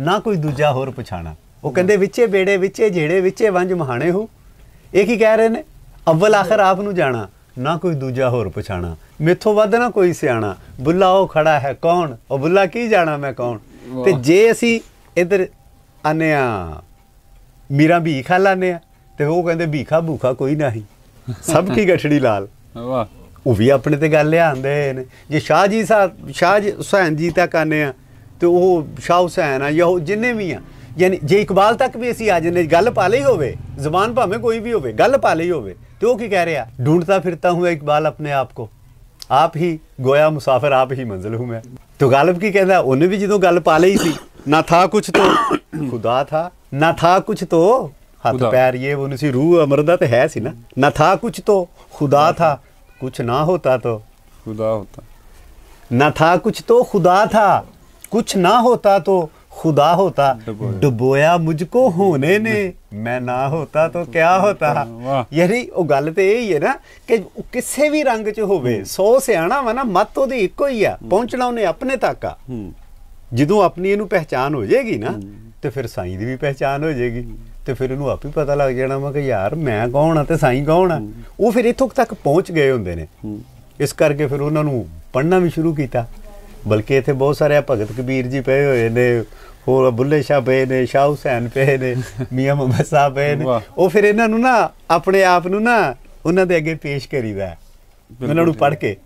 ਨਾ ਕੋਈ ਦੂਜਾ ਹੋਰ ਪਛਾਣਾ ਉਹ ਕਹਿੰਦੇ ਵਿੱਚੇ ਬੇੜੇ ਵਿੱਚੇ ਜਿਹੜੇ ਵਿੱਚੇ ਵੰਜ ਮਹਾਣੇ ਹੋ ਇਹ ਕੀ ਕਹਿ ਰਹੇ ਨੇ ਅਵਲ ਆਖਰ ਆਪ ਨੂੰ ਜਾਣਾ ਨਾ ਕੋਈ ਦੂਜਾ ਹੋਰ ਪਛਾਣਾ ਮੇਥੋਂ ਵੱਧ ਨਾ ਕੋਈ ਸਿਆਣਾ ਬੁੱਲਾ ਉਹ ਖੜਾ ਹੈ ਕੌਣ ਉਹ ਬੁੱਲਾ ਕੀ ਜਾਣਾ ਮੈਂ ਕੌਣ ਤੇ ਜੇ ਅਸੀਂ ਇਧਰ ਆਨੇ ਆ ਮੀਰਾ ਵੀ ਖਾ ਲਾਨੇ ਆ ਤੇ ਉਹ ਕਹਿੰਦੇ ਭੀਖਾ ਭੂਖਾ ਕੋਈ ਨਹੀਂ ਸਭ ਕੀ ਗਠੜੀ ਲਾਲ ਵਾਹ ਉਹ ਵੀ ਆਪਣੇ ਤੇ ਗੱਲ ਲਿਆਂਦੇ ਨੇ ਜੇ ਸ਼ਾਹ ਜੀ ਸਾਹਿਬ ਸ਼ਾਹ ਜੀ ਹੁਸੈਨ ਜੀ ਤਾਂ ਕਾਨੇ ਆ ਤੇ ਉਹ ਸ਼ਾਹ ਹੁਸੈਨ ਆ ਜਾਂ ਜਿੰਨੇ ਵੀ ਆ ਯਾਨੀ ਜੇ ਇਕਬਾਲ ਤੱਕ ਵੀ ਅਸੀਂ ਆ ਜਨੇ ਗੱਲ ਪਾ ਲਈ ਹੋਵੇ ਜ਼ੁਬਾਨ ਭਾਵੇਂ ਕੋਈ ਵੀ ਹੋਵੇ ਗੱਲ ਪਾ ਲਈ ਹੋਵੇ ਤੇ ਉਹ ਕੀ ਕਹਿ ਰਿਹਾ ਢੂੰਡਤਾ ਫਿਰਤਾ ਹੂੰ ਇਕਬਾਲ ਆਪਣੇ ਆਪ ਕੋ ਆਪ ਹੀ ਗੋਇਆ ਮੁਸਾਫਰ ਆਪ ਹੀ ਮੰਜ਼ਿਲ ਹੂੰ ਮੈਂ ਤੋ ਗਾਲਬ ਕੀ ਕਹਿੰਦਾ ਉਹਨੇ ਵੀ ਜਦੋਂ ਗੱਲ ਪਾ ਲਈ ਸੀ ਨਾ ਥਾ ਕੁਛ ਤੋ ਖੁਦਾ ਥਾ ਨਾ ਥਾ ਕੁਛ ਤੋ ਹੱਥ ਪੈਰ ਇਹ ਉਹਨੂੰ ਸੀ ਰੂਹ ਅਮਰ ਦਾ ਤੇ ਹੈ ਸੀ ਨਾ ਨਾ ਥਾ ਕੁਛ ਤੋ ਖੁਦਾ ਥਾ ਕੁਛ ਨਾ ਹੋਤਾ ਤੋ ਖੁਦਾ ਹੋਤਾ ना था कुछ तो खुदा था कुछ ना होता तो ਖੁਦਾ ਹੋਤਾ ਡਬੋਇਆ ਮੁਝ ਕੋ ਹੋਨੇ ਨੇ ਮੈਂ ਨਾ ਹੋਤਾ ਤਾਂ ਕਿਆ ਹੋਤਾ ਯਾਨੀ ਉਹ ਗੱਲ ਤੇ ਇਹ ਹੀ ਹੈ ਨਾ ਕਿ ਕਿਸੇ ਵੀ ਰੰਗ 'ਚ ਹੋਵੇ ਸੋ ਸਿਆਣਾ ਵਾ ਨਾ ਮਤ ਉਹਦੀ ਇੱਕੋ ਹੀ ਆ ਪਹੁੰਚਣਾ ਉਹਨੇ ਆਪਣੇ ਤੱਕ ਆ ਜਦੋਂ ਆਪਣੀ ਇਹਨੂੰ ਪਹਿਚਾਨ ਹੋ ਜਾਏਗੀ ਨਾ ਤੇ ਫਿਰ ਸਾਈਂ ਦੀ ਵੀ ਪਹਿਚਾਨ ਹੋ ਜਾਏਗੀ ਤੇ ਫਿਰ ਇਹਨੂੰ ਆਪ ਹੀ ਪਤਾ ਲੱਗ ਜਾਣਾ ਵਾ ਕਿ ਯਾਰ ਮੈਂ ਕੌਣ ਆ ਤੇ ਸਾਈਂ ਕੌਣ ਆ ਉਹ ਫਿਰ ਇਥੋਂ ਤੱਕ ਪਹੁੰਚ ਗਏ ਹੁੰਦੇ ਨੇ ਇਸ ਕਰਕੇ ਫਿਰ ਉਹਨਾਂ ਨੂੰ ਪੜਨਾ ਵੀ ਸ਼ੁਰੂ ਕੀਤਾ ਬਲਕਿ ਇੱਥੇ ਬਹੁਤ ਸਾਰੇ ਭਗਤ ਕਬੀਰ ਜੀ ਪਏ ਹੋਏ ਨੇ ਹੋਰ ਬੁੱਲੇ ਸ਼ਾਹ ਪਏ ਨੇ ਸ਼ਾਹ ਹੁਸੈਨ ਪਏ ਨੇ [laughs] ਮੀਆਂ ਮੁਹੰਮਦ ਸਾਹਿਬ ਪਏ ਨੇ ਉਹ ਫਿਰ ਇਹਨਾਂ ਨੂੰ ਨਾ ਆਪਣੇ ਆਪ ਨੂੰ ਨਾ ਉਹਨਾਂ ਦੇ ਅੱਗੇ ਪੇਸ਼ ਕਰੀਦਾ ਉਹਨਾਂ ਨੂੰ ਪੜ੍ਹ ਕੇ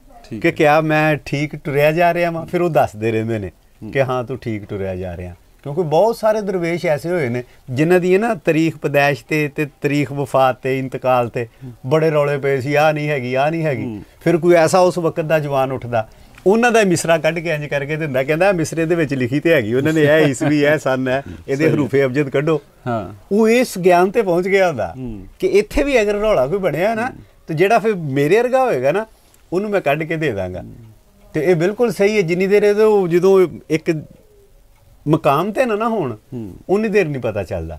ਕਿ ਕਿਆ ਮੈਂ ਠੀਕ ਟੁਰਿਆ ਜਾ ਰਿਹਾ ਵਾਂ ਫਿਰ ਉਹ ਦੱਸਦੇ ਰਹਿੰਦੇ ਨੇ ਕਿ ਹਾਂ ਤੂੰ ਠੀਕ ਟੁਰਿਆ ਜਾ ਰਿਹਾ ਕਿਉਂਕਿ ਬਹੁਤ ਸਾਰੇ ਦਰਵੇਸ਼ ਐਸੇ ਹੋਏ ਨੇ ਜਿਨ੍ਹਾਂ ਦੀ ਨਾ ਤਾਰੀਖ ਪਦੈਸ਼ ਤੇ ਤੇ ਤਾਰੀਖ ਵਫਾਤ ਤੇ ਇੰਤਕਾਲ ਤੇ ਬੜੇ ਰੌਲੇ ਪਏ ਸੀ ਆ ਨਹੀਂ ਹੈਗੀ ਆ ਨਹੀਂ ਹੈਗੀ ਫਿਰ ਕੋਈ ਐਸਾ ਉਸ ਵਕਤ ਦਾ ਜਵਾਨ ਉੱਠਦਾ ਉਹਨਾਂ ਦਾ ਮਿਸਰਾ ਕੱਢ ਕੇ ਇੰਜ ਕਰਕੇ ਦਿੰਦਾ ਕਹਿੰਦਾ ਮਿਸਰੇ ਦੇ ਵਿੱਚ ਲਿਖੀ ਤੇ ਹੈਗੀ ਉਹਨਾਂ ਨੇ ਇਹ ਈਸਵੀ ਹੈ ਸਨ ਹੈ ਇਹਦੇ ਹਰੂਫੇ ਅਬਜਦ ਕੱਢੋ ਹਾਂ ਉਹ ਇਸ ਗਿਆਨ ਤੇ ਪਹੁੰਚ ਗਿਆ ਹੁੰਦਾ ਕਿ ਇੱਥੇ ਵੀ ਅਗਰ ਰੌਲਾ ਕੋਈ ਬਣਿਆ ਨਾ ਤੇ ਜਿਹੜਾ ਫਿਰ ਮੇਰੇ ਵਰਗਾ ਹੋਏਗਾ ਨਾ ਉਹਨੂੰ ਮੈਂ ਕੱਢ ਕੇ ਦੇ ਦਾਂਗਾ ਤੇ ਇਹ ਬਿਲਕੁਲ ਸਹੀ ਹੈ ਜਿੰਨੀ ਦੇਰ ਇਹਦੇ ਜਦੋਂ ਇੱਕ ਮਕਾਮ ਤੇ ਨਾ ਨਾ ਹੋਣ ਉਨੀ ਦੇਰ ਨਹੀਂ ਪਤਾ ਚੱਲਦਾ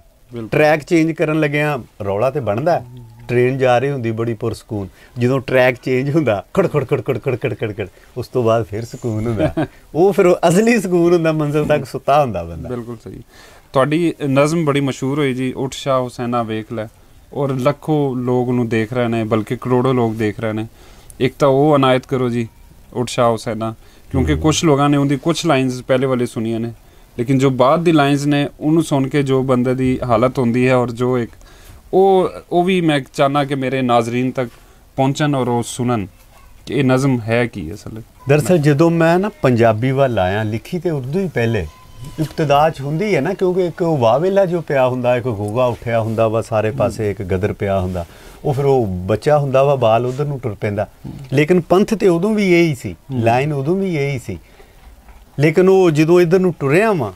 ਟਰੈਕ ਚੇਂਜ ਕਰਨ ਲੱਗਿਆ ਰੌਲਾ ਤੇ ਬਣਦਾ ਟ੍ਰੇਨ ਜਾ ਰਹੀ ਹੁੰਦੀ ਬੜੀ ਪੁਰਸਕੂਨ ਜਦੋਂ ਟਰੈਕ ਚੇਂਜ ਹੁੰਦਾ ਖੜ ਖੜ ਖੜ ਖੜ ਖੜ ਖੜ ਖੜ ਉਸ ਤੋਂ ਬਾਅਦ ਫਿਰ ਸਕੂਨ ਹੁੰਦਾ [laughs] ਉਹ ਫਿਰ ਅਸਲੀ ਸਕੂਨ ਹੁੰਦਾ ਮੰਜ਼ਿਲ ਤੱਕ ਸੁੱਤਾ ਹੁੰਦਾ ਬੰਦਾ ਬਿਲਕੁਲ ਸਹੀ ਤੁਹਾਡੀ ਨਜ਼ਮ ਬੜੀ ਮਸ਼ਹੂਰ ਹੋਈ ਜੀ ਉਠ ਸ਼ਾ ਹੁਸੈਨਾ ਵੇਖ ਲੈ ਔਰ ਲੱਖੋ ਲੋਕ ਨੂੰ ਦੇਖ ਰਹੇ ਨੇ ਬਲਕਿ ਕਰੋੜੋ ਲੋਕ ਦੇਖ ਰਹੇ ਨੇ ਇੱਕ ਤਾਂ ਉਹ ਅਨਾਇਤ ਕਰੋ ਜੀ ਉਠ ਸ਼ਾ ਹੁਸੈਨਾ ਕਿਉਂਕਿ ਕੁਝ ਲੋਕਾਂ ਨੇ ਉਹਦੀ ਕੁਝ ਲਾਈਨਸ ਪਹਿਲੇ ਵਾਲੇ ਸੁਣੀਆਂ ਨੇ ਲੇਕਿਨ ਜੋ ਬਾਅਦ ਦੀ ਲਾਈਨਸ ਨੇ ਉਹਨੂੰ ਸੁਣ ਕੇ ਜੋ ਬੰਦੇ ਦੀ ਹਾਲਤ ਹੁੰਦੀ ਹੈ ਔਰ ਜੋ ਇੱਕ ਉਹ ਉਹ ਵੀ ਮੈਂ ਚਾਹਨਾ ਕਿ ਮੇਰੇ ਨਾਜ਼ਰੀਨ ਤੱਕ ਪਹੁੰਚਣ ਔਰ ਉਹ ਸੁਣਨ ਕਿ ਇਹ ਨਜ਼ਮ ਹੈ ਕੀ ਅਸਲ ਦਰਸਲ ਜਦੋਂ ਮੈਂ ਨਾ ਪੰਜਾਬੀ ਵੱਲ ਆਇਆ ਲਿਖੀ ਤੇ ਉਰਦੂ ਹੀ ਪਹਿਲੇ ਇਕਤਦਾਜ ਹੁੰਦੀ ਹੈ ਨਾ ਕਿਉਂਕਿ ਇੱਕ ਉਹ ਵਾਵੇਲਾ ਜੋ ਪਿਆ ਹੁੰਦਾ ਇੱਕ ਗੋਗਾ ਉੱਠਿਆ ਹੁੰਦਾ ਵਾ ਸਾਰੇ ਪਾਸੇ ਇੱਕ ਗਦਰ ਪਿਆ ਹੁੰਦਾ ਉਹ ਫਿਰ ਉਹ ਬੱਚਾ ਹੁੰਦਾ ਵਾ ਬਾਲ ਉਧਰ ਨੂੰ ਟੁਰ ਪੈਂਦਾ ਲੇਕਿਨ ਪੰਥ ਤੇ ਉਦੋਂ ਵੀ ਇਹੀ ਸੀ ਲਾਈਨ ਉਦੋਂ ਵੀ ਇਹੀ ਸੀ ਲੇਕਿਨ ਉਹ ਜਦੋਂ ਇਧਰ ਨੂੰ ਟੁਰਿਆ ਵਾ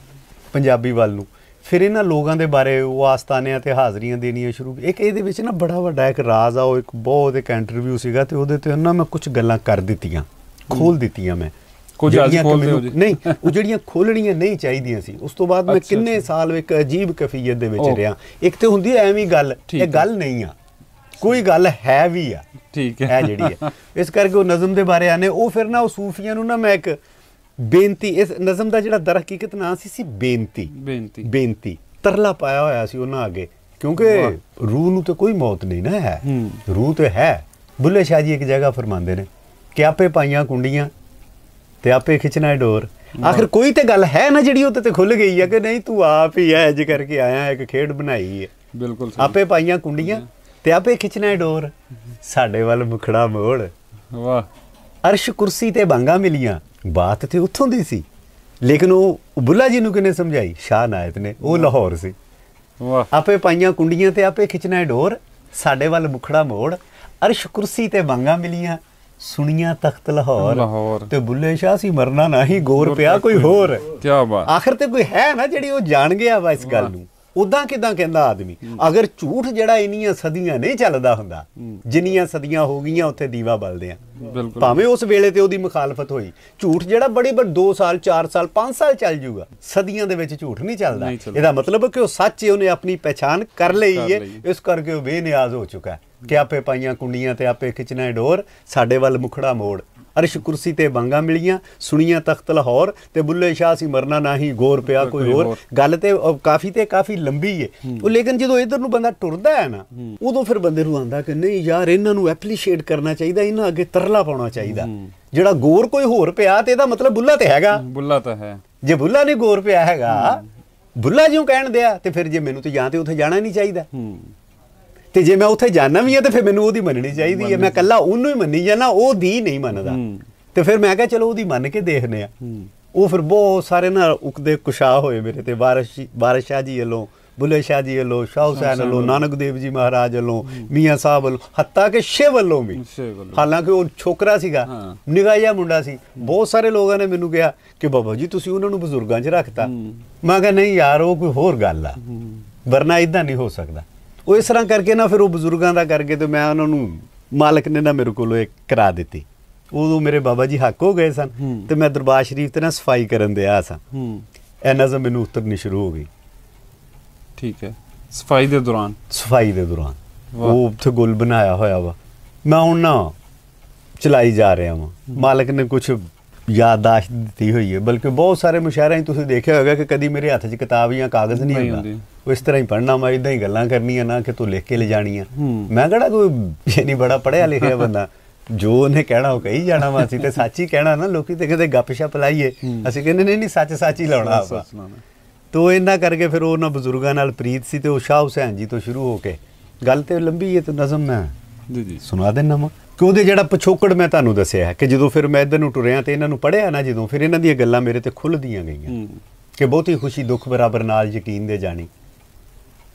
ਪੰਜਾਬੀ ਵੱਲ ਨੂੰ ਫਿਰ ਇਹਨਾਂ ਲੋਕਾਂ ਦੇ ਬਾਰੇ ਉਹ ਆਸਤਾਨਿਆਂ ਤੇ ਹਾਜ਼ਰੀਆਂ ਦੇਣੀਆਂ ਸ਼ੁਰੂ ਇੱਕ ਇਹਦੇ ਵਿੱਚ ਨਾ ਬੜਾ ਵੱਡਾ ਇੱਕ ਰਾਜ਼ ਆ ਉਹ ਇੱਕ ਬਹੁਤ ਇੱਕ ਇੰਟਰਵਿਊ ਸੀਗਾ ਤੇ ਉਹਦੇ ਤੇ ਉਹਨਾਂ ਮੈਂ ਕੁਝ ਗੱਲਾਂ ਕਰ ਦਿੱਤੀਆਂ ਖੋਲ ਦਿੱਤੀਆਂ ਮੈਂ ਕੁਝ ਅੱਜ ਖੋਲਦੇ ਹੋ ਜੀ ਨਹੀਂ ਉਹ ਜਿਹੜੀਆਂ ਖੋਲਣੀਆਂ ਨਹੀਂ ਚਾਹੀਦੀਆਂ ਸੀ ਉਸ ਤੋਂ ਬਾਅਦ ਮੈਂ ਕਿੰਨੇ ਸਾਲ ਇੱਕ ਅਜੀਬ ਕਫੀਅਤ ਦੇ ਵਿੱਚ ਰਿਹਾ ਇੱਕ ਤੇ ਹੁੰਦੀ ਐਵੇਂ ਗੱਲ ਇਹ ਗੱਲ ਨਹੀਂ ਆ ਕੋਈ ਗੱਲ ਹੈ ਵੀ ਆ ਠੀਕ ਹੈ ਇਹ ਜਿਹੜੀ ਹੈ ਇਸ ਕਰਕੇ ਉਹ ਨਜ਼ਮ ਦੇ ਬਾਰੇ ਆਨੇ ਉਹ ਫਿਰ ਨਾ ਉਹ ਸੂਫੀਆਂ ਨੂੰ ਨਾ ਮੈਂ ਇੱਕ ਬੇਨਤੀ ਇਸ ਨਜ਼ਮ ਦਾ ਜਿਹੜਾ ਦਰ ਹਕੀਕਤ ਨਾਂ ਸੀ ਸੀ ਬੇਨਤੀ ਬੇਨਤੀ ਬੇਨਤੀ ਤਰਲਾ ਪਾਇਆ ਹੋਇਆ ਸੀ ਉਹਨਾਂ ਅੱਗੇ ਕਿਉਂਕਿ ਰੂਹ ਨੂੰ ਤੇ ਕੋਈ ਮੌਤ ਨਹੀਂ ਨਾ ਹੈ ਰੂਹ ਤੇ ਹੈ ਬੁੱਲੇ ਸ਼ਾਹ ਜੀ ਇੱਕ ਜਗ੍ਹਾ ਫਰਮਾਉਂਦੇ ਨੇ ਕਿ ਆਪੇ ਪਾਈਆਂ ਕੁੰਡੀਆਂ ਤੇ ਆਪੇ ਖਿੱਚਣਾ ਡੋਰ ਆਖਰ ਕੋਈ ਤੇ ਗੱਲ ਹੈ ਨਾ ਜਿਹੜੀ ਉਹ ਤੇ ਖੁੱਲ ਗਈ ਹੈ ਕਿ ਨਹੀਂ ਤੂੰ ਆਪ ਹੀ ਐਜ ਕਰਕੇ ਆਇਆ ਇੱਕ ਖੇਡ ਬਣਾਈ ਹੈ ਬਿਲਕੁਲ ਆਪੇ ਪਾਈਆਂ ਕੁੰਡੀਆਂ ਤੇ ਆਪੇ ਖਿੱਚਣਾ ਡੋਰ ਸਾਡੇ ਵੱਲ ਮੁਖੜਾ ਮੋੜ ਵਾਹ ਅਰਸ਼ ਕੁਰਸੀ ਤੇ ਬਾਂਗਾ ਮਿਲੀਆਂ ਬਾਤ ਤੇ ਉੱਥੋਂ ਦੀ ਸੀ ਲੇਕਿਨ ਉਹ ਬੁੱਲਾ ਜੀ ਨੂੰ ਕਿਨੇ ਸਮਝਾਈ ਸ਼ਾਹ ਨਾਇਤ ਨੇ ਉਹ ਲਾਹੌਰ ਸੀ ਵਾਹ ਆਪੇ ਪਾਈਆਂ ਕੁੰਡੀਆਂ ਤੇ ਆਪੇ ਖਿਚਣਾ ਡੋਰ ਸਾਡੇ ਵੱਲ ਮੁਖੜਾ ਮੋੜ ਅਰਸ਼ ਕੁਰਸੀ ਤੇ ਮੰਗਾ ਮਿਲੀਆਂ ਸੁਣੀਆਂ ਤਖਤ ਲਾਹੌਰ ਤੇ ਬੁੱਲੇ ਸ਼ਾਹ ਸੀ ਮਰਨਾ ਨਹੀਂ ਗੋਰ ਪਿਆ ਕੋਈ ਹੋਰ ਕੀ ਬਾਤ ਆਖਰ ਤੇ ਕੋਈ ਹੈ ਨਾ ਜਿਹੜੀ ਉਹ ਜਾਣ ਗਿਆ ਵਾ ਇਸ ਗੱਲ ਨੂੰ ਉਦਾਂ ਕਿਦਾਂ ਕਹਿੰਦਾ ਆਦਮੀ ਅਗਰ ਝੂਠ ਜਿਹੜਾ ਇੰਨੀਆਂ ਸਦੀਆਂ ਨਹੀਂ ਚੱਲਦਾ ਹੁੰਦਾ ਜਿੰਨੀਆਂ ਸਦੀਆਂ ਹੋ ਗਈਆਂ ਉੱਥੇ ਦੀਵਾ ਬਲਦੇ ਆ ਭਾਵੇਂ ਉਸ ਵੇਲੇ ਤੇ ਉਹਦੀ ਮੁਖਾਲਫਤ ਹੋਈ ਝੂਠ ਜਿਹੜਾ ਬੜੀ ਬੜ 2 ਸਾਲ 4 ਸਾਲ 5 ਸਾਲ ਚੱਲ ਜੂਗਾ ਸਦੀਆਂ ਦੇ ਵਿੱਚ ਝੂਠ ਨਹੀਂ ਚੱਲਦਾ ਇਹਦਾ ਮਤਲਬ ਹੈ ਕਿ ਉਹ ਸੱਚ ਹੀ ਉਹਨੇ ਆਪਣੀ ਪਛਾਣ ਕਰ ਲਈ ਹੈ ਇਸ ਕਰਕੇ ਉਹ ਬੇਨਿਆਜ਼ ਹੋ ਚੁੱਕਾ ਹੈ ਕਿ ਆਪੇ ਪਾਈਆਂ ਕੁੰਡੀਆਂ ਤੇ ਆਪੇ ਖਿੱਚਣਾ ਡੋਰ ਸਾਡੇ ਵੱਲ ਮੁਖੜਾ ਮੋੜ ਅਰਸ਼ ਕੁਰਸੀ ਤੇ ਵਾਂਗਾ ਮਿਲੀਆਂ ਸੁਣੀਆਂ ਤਖਤ ਲਾਹੌਰ ਤੇ ਬੁੱਲੇ ਸ਼ਾਹ ਸੀ ਮਰਨਾ ਨਹੀਂ ਗੋਰ ਪਿਆ ਕੋਈ ਹੋਰ ਗੱਲ ਤੇ ਕਾਫੀ ਤੇ ਕਾਫੀ ਲੰਬੀ ਏ ਉਹ ਲੇਕਿਨ ਜਦੋਂ ਇਧਰ ਨੂੰ ਬੰਦਾ ਟੁਰਦਾ ਹੈ ਨਾ ਉਦੋਂ ਫਿਰ ਬੰਦੇ ਨੂੰ ਆਂਦਾ ਕਿ ਨਹੀਂ ਯਾਰ ਇਹਨਾਂ ਨੂੰ ਐਪਰੀਸ਼ੀਏਟ ਕਰਨਾ ਚਾਹੀਦਾ ਇਹਨਾਂ ਅੱਗੇ ਤਰਲਾ ਪਾਉਣਾ ਚਾਹੀਦਾ ਜਿਹੜਾ ਗੋਰ ਕੋਈ ਹੋਰ ਪਿਆ ਤੇ ਇਹਦਾ ਮਤਲਬ ਬੁੱਲਾ ਤੇ ਹੈਗਾ ਬੁੱਲਾ ਤਾਂ ਹੈ ਜੇ ਬੁੱਲਾ ਨਹੀਂ ਗੋਰ ਪਿਆ ਹੈਗਾ ਬੁੱਲਾ ਜਿਉਂ ਕਹਿਣ ਦਿਆ ਤੇ ਫਿਰ ਜੇ ਮੈਨੂੰ ਤੇ ਜਾਂ ਤੇ ਉੱਥੇ ਜਾਣਾ ਨਹੀਂ ਚਾਹੀਦਾ ਤੇ ਜੇ ਮੈਂ ਉੱਥੇ ਜਾਣਾ ਵੀ ਹੈ ਤੇ ਫਿਰ ਮੈਨੂੰ ਉਹਦੀ ਮੰਨਣੀ ਚਾਹੀਦੀ ਹੈ ਮੈਂ ਕੱਲਾ ਉਹਨੂੰ ਹੀ ਮੰਨੀ ਜਾਣਾ ਉਹ ਦੀ ਨਹੀਂ ਮੰਨਦਾ ਤੇ ਫਿਰ ਮੈਂ ਕਿਹਾ ਚਲੋ ਉਹਦੀ ਮੰਨ ਕੇ ਦੇਖਨੇ ਆ ਉਹ ਫਿਰ ਬਹੁਤ ਸਾਰੇ ਨਾਲ ਉਕਦੇ ਕੁਸ਼ਾ ਹੋਏ ਮੇਰੇ ਤੇ ਬਾਰਿਸ਼ ਬਾਰਿਸ਼ਾ ਜੀ ਵੱਲੋਂ ਬੁੱਲੇ ਸ਼ਾਹ ਜੀ ਵੱਲੋਂ ਸ਼ਾਹ ਹੁਸੈਨ ਵੱਲੋਂ ਨਾਨਕ ਦੇਵ ਜੀ ਮਹਾਰਾਜ ਵੱਲੋਂ ਮੀਆਂ ਸਾਹਿਬ ਵੱਲੋਂ ਹੱਤਾ ਕਿ ਸ਼ੇ ਵੱਲੋਂ ਵੀ ਹਾਲਾਂਕਿ ਉਹ ਛੋਕਰਾ ਸੀਗਾ ਨਿਗਾਇਆ ਮੁੰਡਾ ਸੀ ਬਹੁਤ ਸਾਰੇ ਲੋਕਾਂ ਨੇ ਮੈਨੂੰ ਕਿਹਾ ਕਿ ਬਾਬਾ ਜੀ ਤੁਸੀਂ ਉਹਨਾਂ ਨੂੰ ਬਜ਼ੁਰਗਾਂ 'ਚ ਰੱਖਤਾ ਮੈਂ ਕਿਹਾ ਨਹੀਂ ਯਾਰ ਉਹ ਕੋਈ ਹੋਰ ਗੱਲ ਆ ਵਰਨਾ ਇਦਾਂ ਨਹੀਂ ਹੋ ਸਕਦਾ ਉਹ ਇਸ ਤਰ੍ਹਾਂ ਕਰਕੇ ਨਾ ਫਿਰ ਉਹ ਬਜ਼ੁਰਗਾਂ ਦਾ ਕਰਕੇ ਤੇ ਮੈਂ ਉਹਨਾਂ ਨੂੰ ਮਾਲਕ ਨੇ ਨਾ ਮੇਰੇ ਕੋਲੋਂ ਇੱਕ ਕਰਾ ਦਿੱਤੀ ਉਦੋਂ ਮੇਰੇ ਬਾਬਾ ਜੀ ਹੱਕ ਹੋ ਗਏ ਸਨ ਤੇ ਮੈਂ ਦਰਬਾਰ ਸ਼ਰੀਫ ਤੇ ਨਾ ਸਫਾਈ ਕਰਨ ਦੇ ਆ ਸਾਂ ਇਹਨਾਂ ਜ਼ਮ ਮੈਨੂੰ ਉਤਰਨੀ ਸ਼ੁਰੂ ਹੋ ਗਈ ਠੀਕ ਹੈ ਸਫਾਈ ਦੇ ਦੌਰਾਨ ਸਫਾਈ ਦੇ ਦੌਰਾਨ ਉਹ ਉੱਥੇ ਗੁਲ ਬਣਾਇਆ ਹੋਇਆ ਵਾ ਮੈਂ ਹੁਣ ਨਾ ਚਲਾਈ ਜਾ ਰਿਹਾ ਵਾਂ ਮਾਲਕ ਨੇ ਕੁਝ ਯਾਦਾਸ਼ਤ ਦਿੱਤੀ ਹੋਈ ਹੈ ਬਲਕਿ ਬਹੁਤ ਸਾਰੇ ਮੁਸ਼ਾਇਰਿਆਂ ਹੀ ਤੁਸੀਂ ਦੇਖਿਆ ਹੋਵੇਗਾ ਕਿ ਕਦੀ ਮੇਰੇ ਹੱਥ 'ਚ ਕਿਤਾਬ ਜਾਂ ਕਾਗਜ਼ ਨਹੀਂ ਹੁੰਦਾ ਉਹ ਇਸ ਤਰ੍ਹਾਂ ਹੀ ਪੜਨਾ ਮੈਂ ਇਦਾਂ ਹੀ ਗੱਲਾਂ ਕਰਨੀਆਂ ਨਾ ਕਿ ਤੂੰ ਲਿਖ ਕੇ ਲੈ ਜਾਣੀਆਂ ਮੈਂ ਕਿਹੜਾ ਕੋਈ ਨਹੀਂ ਬੜਾ ਪੜਿਆ ਲਿਖਿਆ ਬੰਦਾ ਜੋ ਉਹਨੇ ਕਹਿਣਾ ਉਹ ਕਹੀ ਜਾਣਾ ਵਾ ਅਸੀਂ ਤੇ ਸੱਚ ਹੀ ਕਹਿਣਾ ਨਾ ਲੋਕੀ ਤੇ ਕਹਿੰਦੇ ਗੱਪਸ਼ਪ ਲਾਈਏ ਅਸੀਂ ਕਹਿੰਦੇ ਨਹੀਂ ਨਹੀਂ ਸੱਚ ਸੱਚ ਹੀ ਲਾਉਣਾ ਆਪਾਂ ਤੋ ਇਹਨਾਂ ਕਰਕੇ ਫਿਰ ਉਹਨਾਂ ਬਜ਼ੁਰਗਾਂ ਨਾਲ ਪ੍ਰੀਤ ਸੀ ਤੇ ਉਹ ਸ਼ਾਹ ਹੁਸੈਨ ਜੀ ਤੋਂ ਸ਼ੁਰੂ ਹੋ ਕੇ ਗੱਲ ਤੇ ਲੰਬੀ ਹੈ ਤੇ ਨਜ਼ਮ ਮੈਂ ਜੀ ਜੀ ਸੁਣਾ ਦੇਣਾ ਮੈਂ ਕਿ ਉਹਦੇ ਜਿਹੜਾ ਪਛੋਕੜ ਮੈਂ ਤੁਹਾਨੂੰ ਦੱਸਿਆ ਕਿ ਜਦੋਂ ਫਿਰ ਮੈਂ ਇਧਰ ਨੂੰ ਟੁਰਿਆ ਤੇ ਇਹਨਾਂ ਨੂੰ ਪੜਿਆ ਨਾ ਜਦੋਂ ਫਿਰ ਇਹਨਾਂ ਦੀਆਂ ਗੱਲਾਂ ਮੇਰੇ ਤੇ ਖੁੱਲਦੀਆਂ ਗਈਆਂ ਕਿ ਬਹੁਤੀ ਖੁਸ਼ੀ ਦੁੱਖ ਬਰਾਬਰ ਨਾਲ ਯਕੀਨ ਦੇ ਜਾਣੀ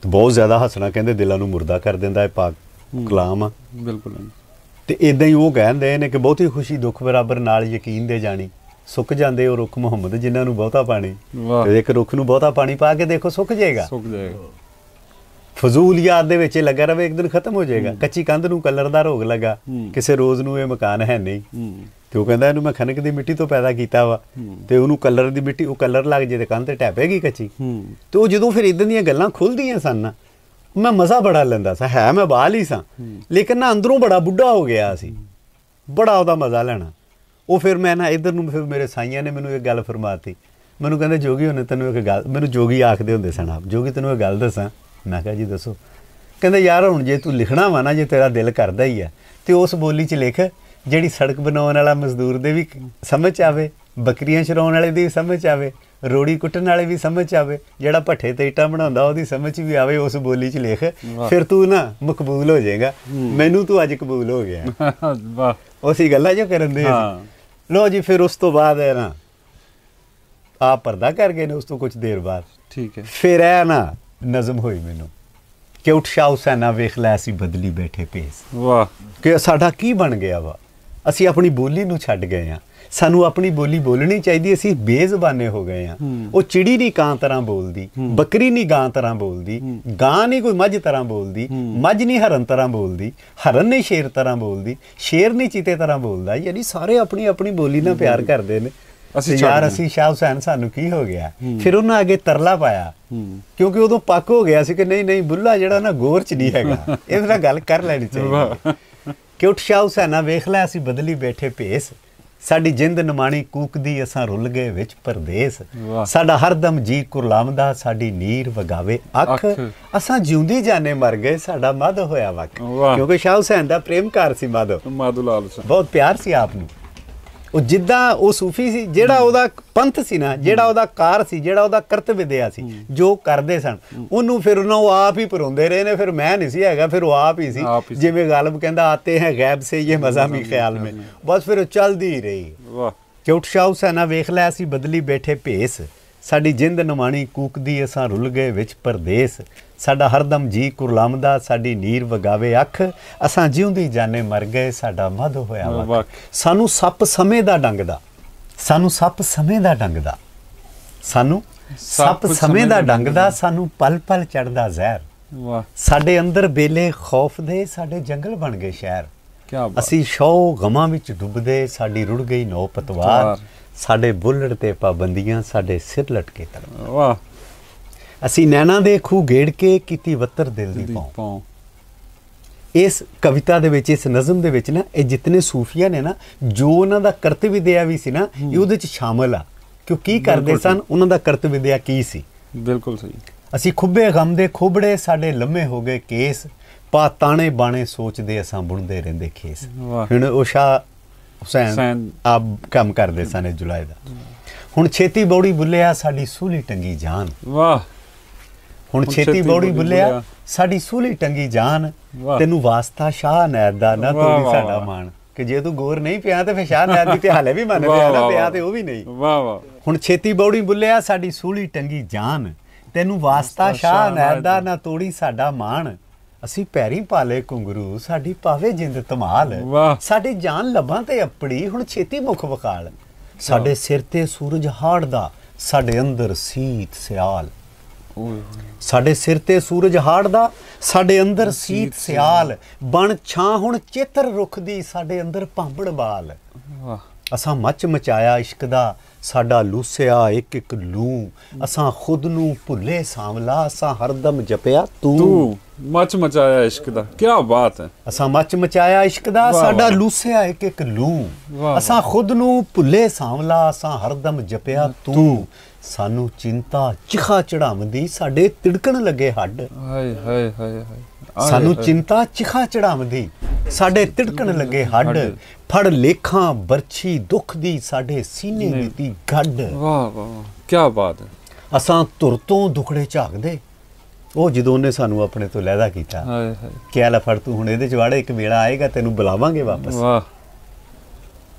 ਤੇ ਬਹੁਤ ਜ਼ਿਆਦਾ ਹੱਸਣਾ ਕਹਿੰਦੇ ਦਿਲਾਂ ਨੂੰ ਮੁਰਦਾ ਕਰ ਦਿੰਦਾ ਹੈ ਪਾਕ ਕਲਾਮ ਆ ਬਿਲਕੁਲ ਤੇ ਇਦਾਂ ਹੀ ਉਹ ਕਹਿੰਦੇ ਨੇ ਕਿ ਬਹੁਤੀ ਖੁਸ਼ੀ ਦੁੱਖ ਬਰਾਬਰ ਨਾਲ ਯਕੀਨ ਦੇ ਜਾਣੀ ਸੁੱਕ ਜਾਂਦੇ ਉਹ ਰੁੱਖ ਮੁਹੰਮਦ ਜਿਨ੍ਹਾਂ ਨੂੰ ਬਹੁਤਾ ਪਾਣੀ ਤੇ ਇੱਕ ਰੁੱਖ ਨੂੰ ਬਹੁਤਾ ਪਾਣੀ ਪਾ ਕੇ ਦੇਖੋ ਸੁੱਕ ਜਾਏਗਾ ਸੁੱਕ ਜਾਏਗਾ ਫਜ਼ੂਲ ਯਾਦ ਦੇ ਵਿੱਚ ਲੱਗਾ ਰਵੇ ਇੱਕ ਦਿਨ ਖਤਮ ਹੋ ਜਾਏਗਾ ਕੱਚੀ ਕੰਧ ਨੂੰ ਕਲਰ ਦਾ ਰੋਗ ਲੱਗਾ ਕਿਸੇ ਰੋਜ਼ ਨੂੰ ਇਹ ਮਕਾਨ ਹੈ ਨਹੀਂ ਤੇ ਉਹ ਕਹਿੰਦਾ ਇਹਨੂੰ ਮੈਂ ਖਨਕ ਦੀ ਮਿੱਟੀ ਤੋਂ ਪੈਦਾ ਕੀਤਾ ਵਾ ਤੇ ਉਹਨੂੰ ਕਲਰ ਦੀ ਮਿੱਟੀ ਉਹ ਕਲਰ ਲੱਗ ਜੇ ਤੇ ਕੰਧ ਤੇ ਟੈਪੇਗੀ ਕੱਚੀ ਤੇ ਉਹ ਜਦੋਂ ਫਿਰ ਇਦਾਂ ਦੀਆਂ ਗੱਲਾਂ ਖੁੱਲਦੀਆਂ ਸਨ ਮੈਂ ਮਜ਼ਾ ਬੜਾ ਲੈਂਦਾ ਸਾਂ ਹੈ ਮੈਂ ਬਾਹਲ ਹੀ ਸਾਂ ਲੇਕਿਨ ਨਾ ਅੰਦਰੋਂ ਬੜਾ ਬੁੱਢਾ ਹੋ ਗਿਆ ਸੀ ਬੜਾ ਉਹਦਾ ਮਜ਼ਾ ਲੈਣਾ ਉਹ ਫਿਰ ਮੈਂ ਨਾ ਇਧਰ ਨੂੰ ਫਿਰ ਮੇਰੇ ਸਾਈਆਂ ਨੇ ਮੈਨੂੰ ਇੱਕ ਗੱਲ ਫਰਮਾਤੀ ਮੈਨੂੰ ਕਹਿੰਦੇ ਜੋਗੀ ਹੋਣੇ ਤੈਨੂੰ ਇੱਕ ਗੱਲ ਮੈਨੂੰ ਜੋਗੀ ਆਖਦੇ ਹੁੰਦੇ ਸਨ ਆਪ ਜੋਗੀ ਤੈਨੂੰ ਇਹ ਗੱਲ ਦੱਸਾਂ ਮੈਂ ਕਿਹਾ ਜੀ ਦੱਸੋ ਕਹਿੰਦੇ ਯਾਰ ਹੁਣ ਜੇ ਤੂੰ ਲਿਖਣਾ ਵਾ ਨਾ ਜੇ ਤੇਰਾ ਦਿਲ ਕਰਦਾ ਹੀ ਆ ਤੇ ਉਸ ਬੋਲੀ 'ਚ ਲਿਖ ਜਿਹੜੀ ਸੜਕ ਬਣਾਉਣ ਵਾਲਾ ਮਜ਼ਦੂਰ ਦੇ ਵੀ ਸਮਝ ਆਵੇ ਬੱਕਰੀਆਂ ਚਰਾਉਣ ਵਾਲੇ ਦੀ ਸਮਝ ਆਵੇ ਰੋੜੀ ਕੁੱਟਣ ਵਾਲੇ ਵੀ ਸਮਝ ਆਵੇ ਜਿਹੜਾ ਭੱਠੇ ਤੇ ਇਟਾ ਬਣਾਉਂਦਾ ਉਹਦੀ ਸਮਝ ਵੀ ਆਵੇ ਉਸ ਬੋਲੀ 'ਚ ਲਿਖ ਫਿਰ ਤੂੰ ਨਾ ਮਕਬੂਲ ਹੋ ਜਾਏਗਾ ਮੈਨੂੰ ਤੂੰ ਅੱਜ ਕਬੂਲ ਹੋ ਗਿਆ [laughs] ਵਾਹ ਉਸੇ ਗੱਲਾਂ ਜੋ ਕਰਨ ਦੇ ਹਾਂ ਲੋ ਜੀ ਫਿਰ ਉਸ ਤੋਂ ਬਾਅਦ ਹੈ ਨਾ ਆ ਪਰਦਾ ਕਰ ਗਏ ਨੇ ਉਸ ਤੋਂ ਕੁਝ ਦੇਰ ਬਾਅਦ ਠੀਕ ਹੈ ਫਿਰ ਐ ਨਾ ਨਜ਼ਮ ਹੋਈ ਮੈਨੂੰ ਕਿ ਉਠ ਸ਼ਾਹ ਹੁਸੈਨਾ ਵੇਖ ਲੈ ਅਸੀਂ ਬਦਲੀ ਬੈਠੇ ਪੇਸ ਵਾਹ ਕਿ ਸਾਡਾ ਕੀ ਬਣ ਗਿਆ ਵਾ ਅਸੀਂ ਆਪਣੀ ਬੋਲੀ ਨੂੰ ਛੱਡ ਗਏ ਆ ਸਾਨੂੰ ਆਪਣੀ ਬੋਲੀ ਬੋਲਣੀ ਚਾਹੀਦੀ ਅਸੀਂ ਬੇਜ਼ਬਾਨੇ ਹੋ ਗਏ ਆ ਉਹ ਚਿੜੀ ਨਹੀਂ ਕਾਂ ਤਰ੍ਹਾਂ ਬੋਲਦੀ ਬੱਕਰੀ ਨਹੀਂ ਗਾਂ ਤਰ੍ਹਾਂ ਬੋਲਦੀ ਗਾਂ ਨਹੀਂ ਕੋਈ ਮੱਝ ਤਰ੍ਹਾਂ ਬੋਲਦੀ ਮੱਝ ਨਹੀਂ ਹਰਨ ਤਰ੍ਹਾਂ ਬੋਲਦੀ ਹਰਨ ਨਹੀਂ ਸ਼ੇਰ ਤਰ੍ਹਾਂ ਬੋਲਦੀ ਸ਼ੇਰ ਨਹੀਂ ਚੀਤੇ ਤਰ੍ਹਾਂ ਬੋਲਦਾ ਯਾਨੀ ਸਾਰੇ ਆਪਣੀ ਆਪਣੀ ਬੋਲੀ ਨਾਲ ਪਿਆਰ ਕਰਦੇ ਨੇ ਅਸੀਂ ਯਾਰ ਅਸੀਂ ਸ਼ਾਹ ਹੁਸੈਨ ਸਾਨੂੰ ਕੀ ਹੋ ਗਿਆ ਫਿਰ ਉਹਨਾਂ ਅੱਗੇ ਤਰਲਾ ਪਾਇਆ ਕਿਉਂਕਿ ਉਦੋਂ ਪੱਕ ਹੋ ਗਿਆ ਸੀ ਕਿ ਨਹੀਂ ਨਹੀਂ ਬੁੱਲਾ ਜਿਹੜਾ ਨਾ ਗੋਰ ਚ ਨਹੀਂ ਹੈਗਾ ਇਹਦੇ ਨਾਲ ਗੱਲ ਕਰ ਲੈਣੀ ਚਾਹੀਦੀ ਕਿ ਉੱਠ ਸ਼ਾਹ ਹੁਸੈਨਾ ਵੇਖ ਲੈ ਅਸੀਂ ਬਦਲੀ ਬੈਠੇ ਭੇਸ ਸਾਡੀ ਜਿੰਦ ਨਮਾਣੀ ਕੂਕਦੀ ਅਸਾਂ ਰੁੱਲ ਗਏ ਵਿੱਚ ਪਰਦੇਸ ਸਾਡਾ ਹਰਦਮ ਜੀ ਕੁਰਲਾਮਦਾ ਸਾਡੀ ਨੀਰ ਵਗਾਵੇ ਅੱਖ ਅਸਾਂ ਜਿਉਂਦੀ ਜਾਣੇ ਮਰ ਗਏ ਸਾਡਾ ਮਦ ਹੋਇਆ ਵਕ ਕਿਉਂਕਿ ਸ਼ਾਹ ਹੁਸੈਨ ਦਾ ਪ੍ਰੇਮਕਾਰ ਸੀ ਮਦ ਮਦੂ ਲਾਲ ਬਹੁਤ ਪਿਆਰ ਸੀ ਆਪ ਨੂੰ ਉਹ ਜਿੱਦਾਂ ਉਹ ਸੂਫੀ ਸੀ ਜਿਹੜਾ ਉਹਦਾ ਪੰਥ ਸੀ ਨਾ ਜਿਹੜਾ ਉਹਦਾ ਕਾਰ ਸੀ ਜਿਹੜਾ ਉਹਦਾ ਕਰਤਵ ਦਿਆ ਸੀ ਜੋ ਕਰਦੇ ਸਨ ਉਹਨੂੰ ਫਿਰ ਉਹਨਾਂ ਉਹ ਆਪ ਹੀ ਪਰੋਂਦੇ ਰਹੇ ਨੇ ਫਿਰ ਮੈਂ ਨਹੀਂ ਸੀ ਹੈਗਾ ਫਿਰ ਉਹ ਆਪ ਹੀ ਸੀ ਜਿਵੇਂ ਗਾਲਬ ਕਹਿੰਦਾ ਆਤੇ ਹੈ ਗੈਬ ਸੇ ਇਹ ਮਜ਼ਾ ਵੀ ਖਿਆਲ ਮੇ ਬਸ ਫਿਰ ਉਹ ਚੱਲਦੀ ਰਹੀ ਵਾਹ ਚੌਟਸ਼ਾਹ ਹੁਸੈਨਾ ਵੇਖ ਲੈ ਅਸੀਂ ਬਦਲੀ ਬੈਠੇ ਭੇਸ ਸਾਡੀ ਜਿੰਦ ਨਮਾਣੀ ਕੂਕਦੀ ਅਸਾਂ ਰੁੱਲ ਗਏ ਵਿੱਚ ਪਰਦੇਸ ਸਾਡਾ ਹਰਦਮ ਜੀ ਕੁਰਲਾਮਦਾ ਸਾਡੀ ਨੀਰ ਵਗਾਵੇ ਅੱਖ ਅਸਾਂ ਜਿਉਂਦੀ ਜਾਣੇ ਮਰ ਗਏ ਸਾਡਾ ਮਦ ਹੋਇਆ ਸਾਨੂੰ ਸੱਪ ਸਮੇਂ ਦਾ ਡੰਗਦਾ ਸਾਨੂੰ ਸੱਪ ਸਮੇਂ ਦਾ ਡੰਗਦਾ ਸਾਨੂੰ ਸੱਪ ਸਮੇਂ ਦਾ ਡੰਗਦਾ ਸਾਨੂੰ ਪਲ ਪਲ ਚੜਦਾ ਜ਼ਹਿਰ ਵਾਹ ਸਾਡੇ ਅੰਦਰ ਬੇਲੇ ਖੌਫ ਦੇ ਸਾਡੇ ਜੰਗਲ ਬਣ ਗਏ ਸ਼ਹਿਰ ਕੀ ਬਾਤ ਅਸੀਂ ਸ਼ੌ ਗਮਾਂ ਵਿੱਚ ਡੁੱਬਦੇ ਸਾਡੀ ਰੁੜ ਗਈ ਨੌ ਪਤਵਾਰ ਸਾਡੇ ਬੁੱਲੜ ਤੇ ਪਾਬੰਦੀਆਂ ਸਾਡੇ ਸਿਰ ਲਟਕੇ ਤਰ ਵਾਹ ਅਸੀਂ ਨੈਣਾ ਦੇ ਖੂ ਗੇੜ ਕੇ ਕੀਤੀ ਵੱਤਰ ਦਿਲ ਦੀ ਪਾਉ ਇਸ ਕਵਿਤਾ ਦੇ ਵਿੱਚ ਇਸ ਨਜ਼ਮ ਦੇ ਵਿੱਚ ਨਾ ਇਹ ਜਿੰਨੇ ਸੂਫੀਆ ਨੇ ਨਾ ਜੋ ਉਹਨਾਂ ਦਾ ਕਰਤਵਿਦਿਆ ਵੀ ਸੀ ਨਾ ਇਹ ਉਹਦੇ ਵਿੱਚ ਸ਼ਾਮਲ ਆ ਕਿਉਂ ਕੀ ਕਰਦੇ ਸਨ ਉਹਨਾਂ ਦਾ ਕਰਤਵਿਦਿਆ ਕੀ ਸੀ ਬਿਲਕੁਲ ਸਹੀ ਅਸੀਂ ਖੁੱਬੇ ਗਮ ਦੇ ਖੋਬੜੇ ਸਾਡੇ ਲੰਮੇ ਹੋ ਗਏ ਕੇਸ ਪਾ ਤਾਣੇ ਬਾਣੇ ਸੋਚਦੇ ਅਸਾਂ ਬੁਣਦੇ ਰਹਿੰਦੇ ਖੇਸ ਹੁਣ ਉਹ ਸ਼ਾ ਹੁਸੈਨ ਆਪ ਕੰਮ ਕਰਦੇ ਸਨ ਇਹ ਜੁਲਾਈ ਦਾ ਹੁਣ ਛੇਤੀ ਬੌੜੀ ਬੁੱਲਿਆ ਸਾਡੀ ਸੂਲੀ ਟੰਗੀ ਜਾਨ ਵਾਹ ਹੁਣ ਛੇਤੀ ਬੌੜੀ ਬੁੱਲਿਆ ਸਾਡੀ ਸੂਲੀ ਟੰਗੀ ਜਾਨ ਤੈਨੂੰ ਵਾਸਤਾ ਸ਼ਾਹ ਨੈਦ ਦਾ ਨਾ ਤੂੰ ਵੀ ਸਾਡਾ ਮਾਣ ਕਿ ਜੇ ਤੂੰ ਗੌਰ ਨਹੀਂ ਪਿਆ ਤੇ ਫਿਰ ਸ਼ਾਹ ਨੈਦ ਦੀ ਤੇ ਹਾਲੇ ਵੀ ਮੰਨ ਰਿਹਾ ਨਾ ਪਿਆ ਤੇ ਉਹ ਵੀ ਨਹੀਂ ਵਾਹ ਵਾਹ ਹੁਣ ਛੇਤੀ ਬੌੜੀ ਬੁੱਲਿਆ ਸਾਡੀ ਸੂਲੀ ਟੰਗੀ ਜਾਨ ਤੈਨੂੰ ਵਾਸਤਾ ਸ਼ਾਹ ਨੈਦ ਦਾ ਨਾ ਤੋੜੀ ਸਾਡਾ ਮਾਣ ਅਸੀਂ ਪੈਰੀ ਪਾਲੇ ਕੁੰਗਰੂ ਸਾਡੀ ਪਾਵੇ ਜਿੰਦ ਤਮਾਲ ਸਾਡੀ ਜਾਨ ਲੱਭਾਂ ਤੇ ਅਪੜੀ ਹੁਣ ਛੇਤੀ ਮੁਖ ਵਕਾਲ ਸਾਡੇ ਸਿਰ ਤੇ ਸੂਰਜ ਹਾੜਦਾ ਸਾਡੇ ਅੰਦਰ ਸੀਤ ਸਿਆਲ ਸਾਡੇ ਸਿਰ ਤੇ ਸੂਰਜ ਹਾੜਦਾ ਸਾਡੇ ਅੰਦਰ ਸੀਤ ਸਿਆਲ ਬਣ ਛਾਂ ਹੁਣ ਚੇਤਰ ਰੁੱਖ ਦੀ ਸਾਡੇ ਅੰਦਰ ਭਾਂਬੜ ਬਾਲ ਵਾਹ ਅਸਾਂ ਮੱਚ ਮਚਾਇਆ ਇਸ਼ਕ ਦਾ ਸਾਡਾ ਲੂਸਿਆ ਇੱਕ ਇੱਕ ਲੂ ਅਸਾਂ ਖੁਦ ਨੂੰ ਭੁੱਲੇ ਸਾਵਲਾ ਅਸਾਂ ਹਰਦਮ ਜਪਿਆ ਤੂੰ ਮੱਚ ਮਚਾਇਆ ਇਸ਼ਕ ਦਾ ਕੀ ਬਾਤ ਹੈ ਅਸਾਂ ਮੱਚ ਮਚਾਇਆ ਇਸ਼ਕ ਦਾ ਸਾਡਾ ਲੂਸਿਆ ਇੱਕ ਇੱਕ ਲੂ ਅਸਾਂ ਖੁਦ ਨੂੰ ਭੁੱਲੇ ਸਾਵਲਾ ਅਸਾਂ ਹਰਦਮ ਜਪਿਆ ਤੂੰ ਸਾਨੂੰ ਚਿੰਤਾ ਚਿਖਾ ਚੜਾਉਂਦੀ ਸਾਡੇ ਤਿੜਕਣ ਲੱਗੇ ਹੱਡ ਹਾਏ ਹਾਏ ਹਾਏ ਹਾਏ ਸਾਨੂੰ ਚਿੰਤਾ ਚਿਖਾ ਚੜਾਉਂਦੀ ਸਾਡੇ ਤਿੜਕਣ ਲੱਗੇ ਹੱਡ ਫੜ ਲੇਖਾਂ ਬਰਛੀ ਦੁੱਖ ਦੀ ਸਾਡੇ ਸੀਨੇ ਦੀ ਗੱਡ ਵਾਹ ਵਾਹ ਕੀ ਬਾਤ ਹੈ ਅਸਾਂ ਧੁਰ ਤੋਂ ਦੁਖੜੇ ਝਾਕਦੇ ਉਹ ਜਦੋਂ ਉਹਨੇ ਸਾਨੂੰ ਆਪਣੇ ਤੋਂ ਲੈਦਾ ਕੀਤਾ ਹਾਏ ਹਾਏ ਕਿਆ ਲੈ ਫੜ ਤੂੰ ਹੁਣ ਇਹਦੇ ਚ ਇੱਕ ਵੇਲਾ ਆਏਗਾ ਤੈਨੂੰ ਬੁਲਾਵਾਂਗੇ ਵਾਪਸ ਵਾਹ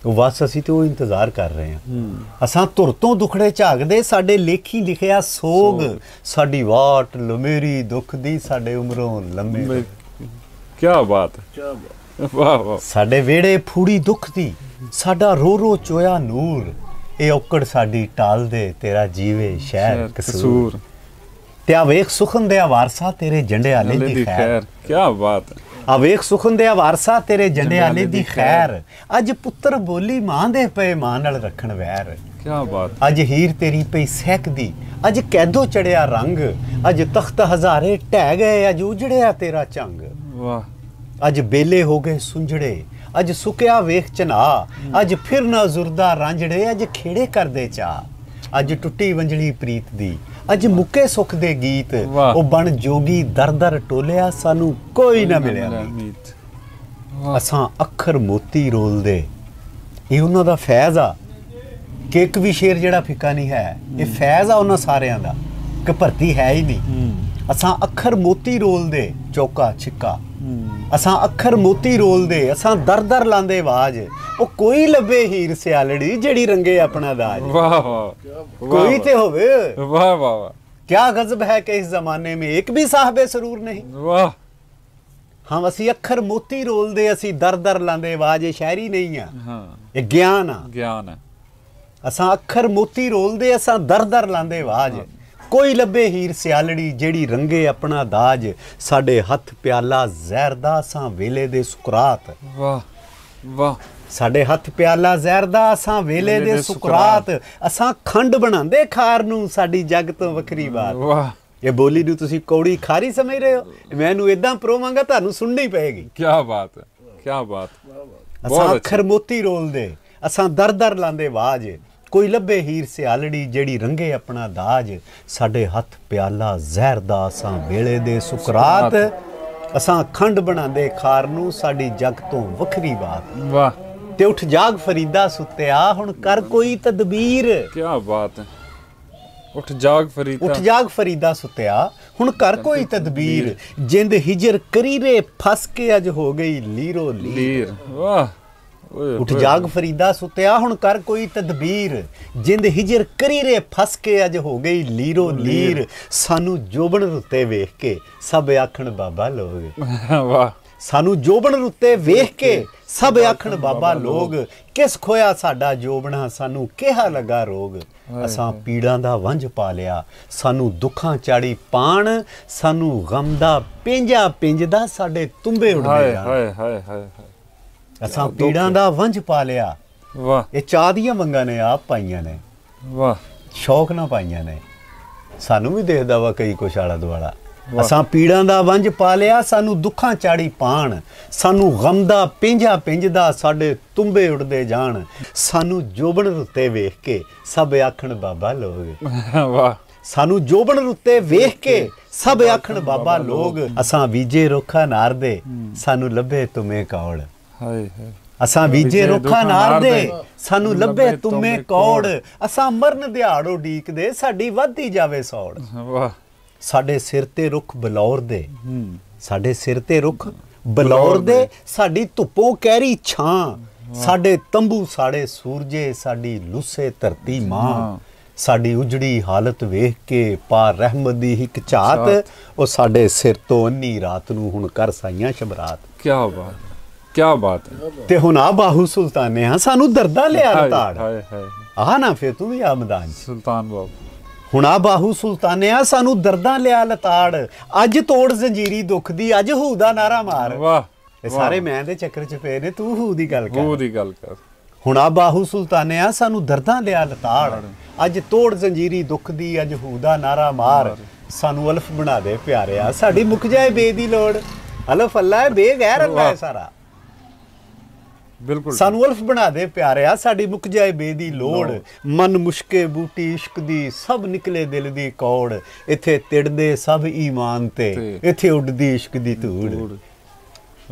ਉਹ ਵਾਸ ਅਸੀਂ ਤੇ ਉਹ ਇੰਤਜ਼ਾਰ ਕਰ ਰਹੇ ਹਾਂ ਅਸਾਂ ਧੁਰ ਤੋਂ ਦੁਖੜੇ ਝਾਕਦੇ ਸਾਡੇ ਲੇਖੀ ਲਿਖਿਆ ਸੋਗ ਸਾਡੀ ਵਾਟ ਲੁਮੇਰੀ ਦੁੱਖ ਦੀ ਸਾਡੇ ਉਮਰੋਂ ਲੰਮੇ ਕੀ ਬਾਤ ਕੀ ਬਾਤ ਵਾਹ ਵਾਹ ਸਾਡੇ ਵਿਹੜੇ ਫੂੜੀ ਦੁੱਖ ਦੀ ਸਾਡਾ ਰੋ ਰੋ ਚੋਇਆ ਨੂਰ ਇਹ ਔਕੜ ਸਾਡੀ ਟਾਲ ਦੇ ਤੇਰਾ ਜੀਵੇ ਸ਼ਹਿਰ ਕਸੂਰ ਤੇ ਆ ਵੇਖ ਸੁਖਨ ਦੇ ਵਾਰਸਾ ਤੇਰੇ ਜੰਡੇ ਦੀ ਖੈਰ ਕੀ ਬਾਤ ਹੈ ਆ ਵੇਖ ਸੁਖਨ ਦੇ ਵਾਰਸਾ ਤੇਰੇ ਜੰਡੇ ਦੀ ਖੈਰ ਅੱਜ ਪੁੱਤਰ ਬੋਲੀ ਮਾਂ ਦੇ ਪਏ ਮਾਂ ਨਾਲ ਰੱਖਣ ਵੈਰ ਕੀ ਬਾਤ ਅੱਜ ਹੀਰ ਤੇਰੀ ਪਈ ਸਹਿਕਦੀ ਅੱਜ ਕੈਦੋ ਚੜਿਆ ਰੰਗ ਅੱਜ ਤਖਤ ਹਜ਼ਾਰੇ ਟਹਿ ਗਏ ਅੱਜ ਉਜੜਿਆ ਤੇਰਾ ਚੰਗ ਵਾਹ ਅੱਜ ਬੇਲੇ ਹੋ ਗਏ ਸੁੰਝੜੇ ਅੱਜ ਸੁਕਿਆ ਵੇਖ ਚਨਾ ਅੱਜ ਫਿਰ ਨਾ ਜ਼ੁਰਦਾ ਰਾਂਝੜੇ ਅੱਜ ਖੇੜੇ ਕਰਦੇ ਚਾ ਅੱਜ ਟੁੱਟੀ ਵੰਜਲੀ ਪ੍ਰੀਤ ਦੀ ਅੱਜ ਮੁੱਕੇ ਸੁਖ ਦੇ ਗੀਤ ਉਹ ਬਣ ਜੋਗੀ ਦਰਦਰ ਟੋਲਿਆ ਸਾਨੂੰ ਕੋਈ ਨਾ ਮਿਲਿਆ ਅਸਾਂ ਅੱਖਰ ਮੋਤੀ ਰੋਲਦੇ ਇਹ ਉਹਨਾਂ ਦਾ ਫੈਜ਼ ਆ ਕਿ ਇੱਕ ਵੀ ਸ਼ੇਰ ਜਿਹੜਾ ਫਿੱਕਾ ਨਹੀਂ ਹੈ ਇਹ ਫੈਜ਼ ਆ ਉਹਨਾਂ ਸਾਰਿਆਂ ਦਾ ਕਿ ਭਰਤੀ ਹੈ ਹੀ ਨਹੀਂ ਅਸਾਂ ਅੱਖਰ ਮੋਤੀ ਰੋਲਦੇ ਚੌਕਾ ਛਿੱਕਾ ਅਸਾਂ ਅੱਖਰ ਮੋਤੀ ਰੋਲਦੇ ਅਸਾਂ ਦਰਦਰ ਲਾਂਦੇ ਆਵਾਜ਼ ਉਹ ਕੋਈ ਲੱਭੇ ਹੀਰ ਸਿਆਲੜੀ ਜਿਹੜੀ ਰੰਗੇ ਆਪਣਾ ਦਾਜ ਵਾਹ ਵਾਹ ਕੋਈ ਤੇ ਹੋਵੇ ਵਾਹ ਵਾਹ ਵਾਹ ਕੀ ਗਜ਼ਬ ਹੈ ਕਿ ਇਸ ਜ਼ਮਾਨੇ ਮੇ ਇੱਕ ਵੀ ਸਾਹਬੇ ਸਰੂਰ ਨਹੀਂ ਵਾਹ ਹਾਂ ਅਸੀਂ ਅੱਖਰ ਮੋਤੀ ਰੋਲਦੇ ਅਸੀਂ ਦਰ ਦਰ ਲਾਂਦੇ ਆਵਾਜ਼ ਇਹ ਸ਼ਾਇਰੀ ਨਹੀਂ ਆ ਹਾਂ ਇਹ ਗਿਆਨ ਆ ਗਿਆਨ ਆ ਅਸਾਂ ਅੱਖਰ ਮੋਤੀ ਰੋਲਦੇ ਅਸਾਂ ਦਰ ਦਰ ਲਾਂਦੇ ਆਵਾਜ਼ ਕੋਈ ਲੱਭੇ ਹੀਰ ਸਿਆਲੜੀ ਜਿਹੜੀ ਰੰਗੇ ਆਪਣਾ ਦਾਜ ਸਾਡੇ ਹੱਥ ਪਿਆਲਾ ਜ਼ਹਿਰ ਦਾ ਸਾਂ ਵੇਲੇ ਦੇ ਸੁਕਰਾਤ ਵਾਹ ਵਾਹ ਸਾਡੇ ਹੱਥ ਪਿਆਲਾ ਜ਼ਹਿਰ ਦਾ ਅਸਾਂ ਵੇਲੇ ਦੇ ਸੁਕਰਾਤ ਅਸਾਂ ਖੰਡ ਬਣਾਉਂਦੇ ਖਾਰ ਨੂੰ ਸਾਡੀ ਜੱਗ ਤੋਂ ਵੱਖਰੀ ਬਾਤ ਵਾਹ ਇਹ ਬੋਲੀ ਨੂੰ ਤੁਸੀਂ ਕੌੜੀ ਖਾਰੀ ਸਮਝ ਰਹੇ ਹੋ ਮੈਨੂੰ ਇਦਾਂ ਪਰੋਵਾਂਗਾ ਤੁਹਾਨੂੰ ਸੁਣਨੀ ਪਏਗੀ ਕੀ ਬਾਤ ਹੈ ਕੀ ਬਾਤ ਵਾਹ ਵਾਹ ਅਸਾਂ ਖਰਮੋਤੀ ਰੋਲਦੇ ਅਸਾਂ ਦਰਦਰ ਲਾਂਦੇ ਆਵਾਜ਼ ਕੋਈ ਲੱਭੇ ਹੀਰ ਸਿਆਲੜੀ ਜਿਹੜੀ ਰੰਗੇ ਆਪਣਾ ਦਾਜ ਸਾਡੇ ਹੱਥ ਪਿਆਲਾ ਜ਼ਹਿਰ ਦਾ ਸਾਂ ਵੇਲੇ ਦੇ ਸੁਕਰਾਤ ਅਸਾਂ ਖੰਡ ਬਣਾਉਂਦੇ ਖਾਰ ਨੂੰ ਸਾਡੀ ਜਗ ਤੋਂ ਵੱਖਰੀ ਬਾਤ ਵਾਹ ਤੇ ਉਠ ਜਾਗ ਫਰੀਦਾ ਸੁੱਤਿਆ ਹੁਣ ਕਰ ਕੋਈ ਤਦਬੀਰ ਕੀ ਬਾਤ ਹੈ ਉਠ ਜਾਗ ਫਰੀਦਾ ਉਠ ਜਾਗ ਫਰੀਦਾ ਸੁੱਤਿਆ ਹੁਣ ਕਰ ਕੋਈ ਤਦਬੀਰ ਜਿੰਦ ਹਿਜਰ ਕਰੀਰੇ ਫਸ ਕੇ ਅਜ ਹੋ ਗਈ ਲੀਰੋ ਲੀਰ ਵਾਹ ਉਠ ਜਾਗ ਫਰੀਦਾ ਸੁੱਤਿਆ ਹੁਣ ਕਰ ਕੋਈ ਤਦਬੀਰ ਜਿੰਦ ਹਿਜਰ ਕਰੀ ਰੇ ਫਸ ਕੇ ਅਜ ਹੋ ਗਈ ਲੀਰੋ ਲੀਰ ਸਾਨੂੰ ਜੋਬਣ ਰੁੱਤੇ ਵੇਖ ਕੇ ਸਭ ਆਖਣ ਬਾਬਾ ਲੋਗ [laughs] ਵਾਹ ਸਾਨੂੰ ਜੋਬਣ ਰੁੱਤੇ ਵੇਖ ਕੇ ਸਭ ਆਖਣ ਬਾਬਾ ਲੋਗ ਕਿਸ ਖੋਇਆ ਸਾਡਾ ਜੋਬਣਾ ਸਾਨੂੰ ਕਿਹਾ ਲਗਾ ਰੋਗ ਅਸਾਂ ਪੀੜਾਂ ਦਾ ਵੰਝ ਪਾ ਲਿਆ ਸਾਨੂੰ ਦੁੱਖਾਂ ਚਾੜੀ ਪਾਣ ਸਾਨੂੰ ਗਮ ਦਾ ਪਿੰਜਾ ਪਿੰਜਦਾ ਸਾਡੇ ਤੁੰਬੇ ਉੱਡਦੇ ਆ ਹਾਏ ਹਾਏ ਹਾਏ ਹਾਏ ਅਸਾਂ ਪੀੜਾਂ ਦਾ ਵੰਝ ਪਾ ਲਿਆ ਵਾਹ ਇਹ ਚਾਹ ਦੀਆਂ ਮੰਗਾਂ ਨੇ ਆਪ ਪਾਈਆਂ ਨੇ ਵਾਹ ਸ਼ੌਕ ਨਾ ਪਾਈਆਂ ਨੇ ਸਾਨੂੰ ਵੀ ਦੇਖਦਾ ਵਾ ਕਈ ਕੁਛ ਆਲਾ ਦੁਆਲਾ ਅਸਾਂ ਪੀੜਾਂ ਦਾ ਵੰਝ ਪਾ ਲਿਆ ਸਾਨੂੰ ਦੁੱਖਾਂ ਚਾੜੀ ਪਾਣ ਸਾਨੂੰ ਗਮ ਦਾ ਪਿੰਝਾ ਪਿੰਜਦਾ ਸਾਡੇ ਤੁੰਬੇ ਉੱਡਦੇ ਜਾਣ ਸਾਨੂੰ ਜੋਬਣ ਰੁੱਤੇ ਵੇਖ ਕੇ ਸਭ ਆਖਣ ਬਾਬਾ ਲੋਗ [laughs] ਵਾਹ ਸਾਨੂੰ ਜੋਬਣ ਰੁੱਤੇ ਵੇਖ ਕੇ ਸਭ ਆਖਣ ਬਾਬਾ ਲੋਗ ਅਸਾਂ ਵੀਜੇ ਰੁੱਖਾ ਨਾਰ ਦੇ ਸਾਨੂੰ ਲੱਭੇ ਤੁਮੇ ਕੌੜ ਹਾਏ ਹਾਏ ਅਸਾਂ ਵੀਜੇ ਰੁੱਖਾਂ ਨਾਰ ਦੇ ਸਾਨੂੰ ਲੱਭੇ ਤੁਮੇ ਕੋੜ ਅਸਾਂ ਮਰਨ ਦਿਹਾੜੋ ਡੀਕਦੇ ਸਾਡੀ ਵੱਧੀ ਜਾਵੇ ਸੌੜ ਵਾਹ ਸਾਡੇ ਸਿਰ ਤੇ ਰੁੱਖ ਬਲੌਰ ਦੇ ਸਾਡੇ ਸਿਰ ਤੇ ਰੁੱਖ ਬਲੌਰ ਦੇ ਸਾਡੀ ਧੁੱਪੋਂ ਕਹਿਰੀ ਛਾਂ ਸਾਡੇ ਤੰਬੂ ਸਾਡੇ ਸੂਰਜੇ ਸਾਡੀ ਲੁੱਸੇ ਧਰਤੀ ਮਾਂ ਸਾਡੀ ਉਜੜੀ ਹਾਲਤ ਵੇਖ ਕੇ ਪਾ ਰਹਿਮਤ ਦੀ ਇੱਕ ਝਾਤ ਉਹ ਸਾਡੇ ਸਿਰ ਤੋਂ ਅੰਨੀ ਰਾਤ ਨੂੰ ਹੁਣ ਕਰ ਸਾਈਆਂ ਸ਼ਬਰਾਤ ਕੀ ਬਾਤ ਕੀ ਬਾਤ ਹੈ ਤੇ ਹੁਣ ਆ ਬਾਹੂ ਸੁਲਤਾਨੇ ਹਾਂ ਸਾਨੂੰ ਦਰਦਾ ਲਿਆ ਰਤਾੜ ਹਾਏ ਹਾਏ ਆਹ ਨਾ ਫੇ ਤੂੰ ਵੀ ਆ ਮਦਾਨ ਸੁਲਤਾਨ ਬਾਬੂ ਹੁਣ ਆ ਬਾਹੂ ਸੁਲਤਾਨੇ ਆ ਸਾਨੂੰ ਦਰਦਾਂ ਲਿਆ ਲਤਾੜ ਅੱਜ ਤੋੜ ਜ਼ੰਜੀਰੀ ਦੁੱਖ ਦੀ ਅੱਜ ਹੂ ਦਾ ਨਾਰਾ ਮਾਰ ਵਾਹ ਇਹ ਸਾਰੇ ਮੈਂ ਦੇ ਚੱਕਰ ਚ ਪਏ ਨੇ ਤੂੰ ਹੂ ਦੀ ਗੱਲ ਕਰ ਹੂ ਦੀ ਗੱਲ ਕਰ ਹੁਣ ਆ ਬਾਹੂ ਸੁਲਤਾਨੇ ਆ ਸਾਨੂੰ ਦਰਦਾਂ ਲਿਆ ਲਤਾੜ ਅੱਜ ਤੋੜ ਜ਼ੰਜੀਰੀ ਦੁੱਖ ਦੀ ਅੱਜ ਹੂ ਦਾ ਨਾਰਾ ਮਾਰ ਸਾਨੂੰ ਅਲਫ ਬਣਾ ਦੇ ਪਿਆਰਿਆ ਸਾਡੀ ਮੁੱਕ ਜਾਏ ਬੇ ਦੀ ਲੋੜ ਅਲਫ ਅੱਲਾ ਹੈ ਬੇ ਗੈਰ ਅੱਲਾ ਹੈ ਸਾਰਾ ਬਿਲਕੁਲ ਸਾਨੂੰ ਉਲਫ ਬਣਾ ਦੇ ਪਿਆਰਿਆ ਸਾਡੀ ਮੁੱਕ ਜਾਏ ਬੇਦੀ ਲੋੜ ਮਨ ਮੁਸ਼ਕੇ ਬੂਟੀ ਇਸ਼ਕ ਦੀ ਸਭ ਨਿਕਲੇ ਦਿਲ ਦੀ ਕੌੜ ਇੱਥੇ ਤਿੜਦੇ ਸਭ ਈਮਾਨ ਤੇ ਇੱਥੇ ਉੱਡਦੀ ਇਸ਼ਕ ਦੀ ਧੂੜ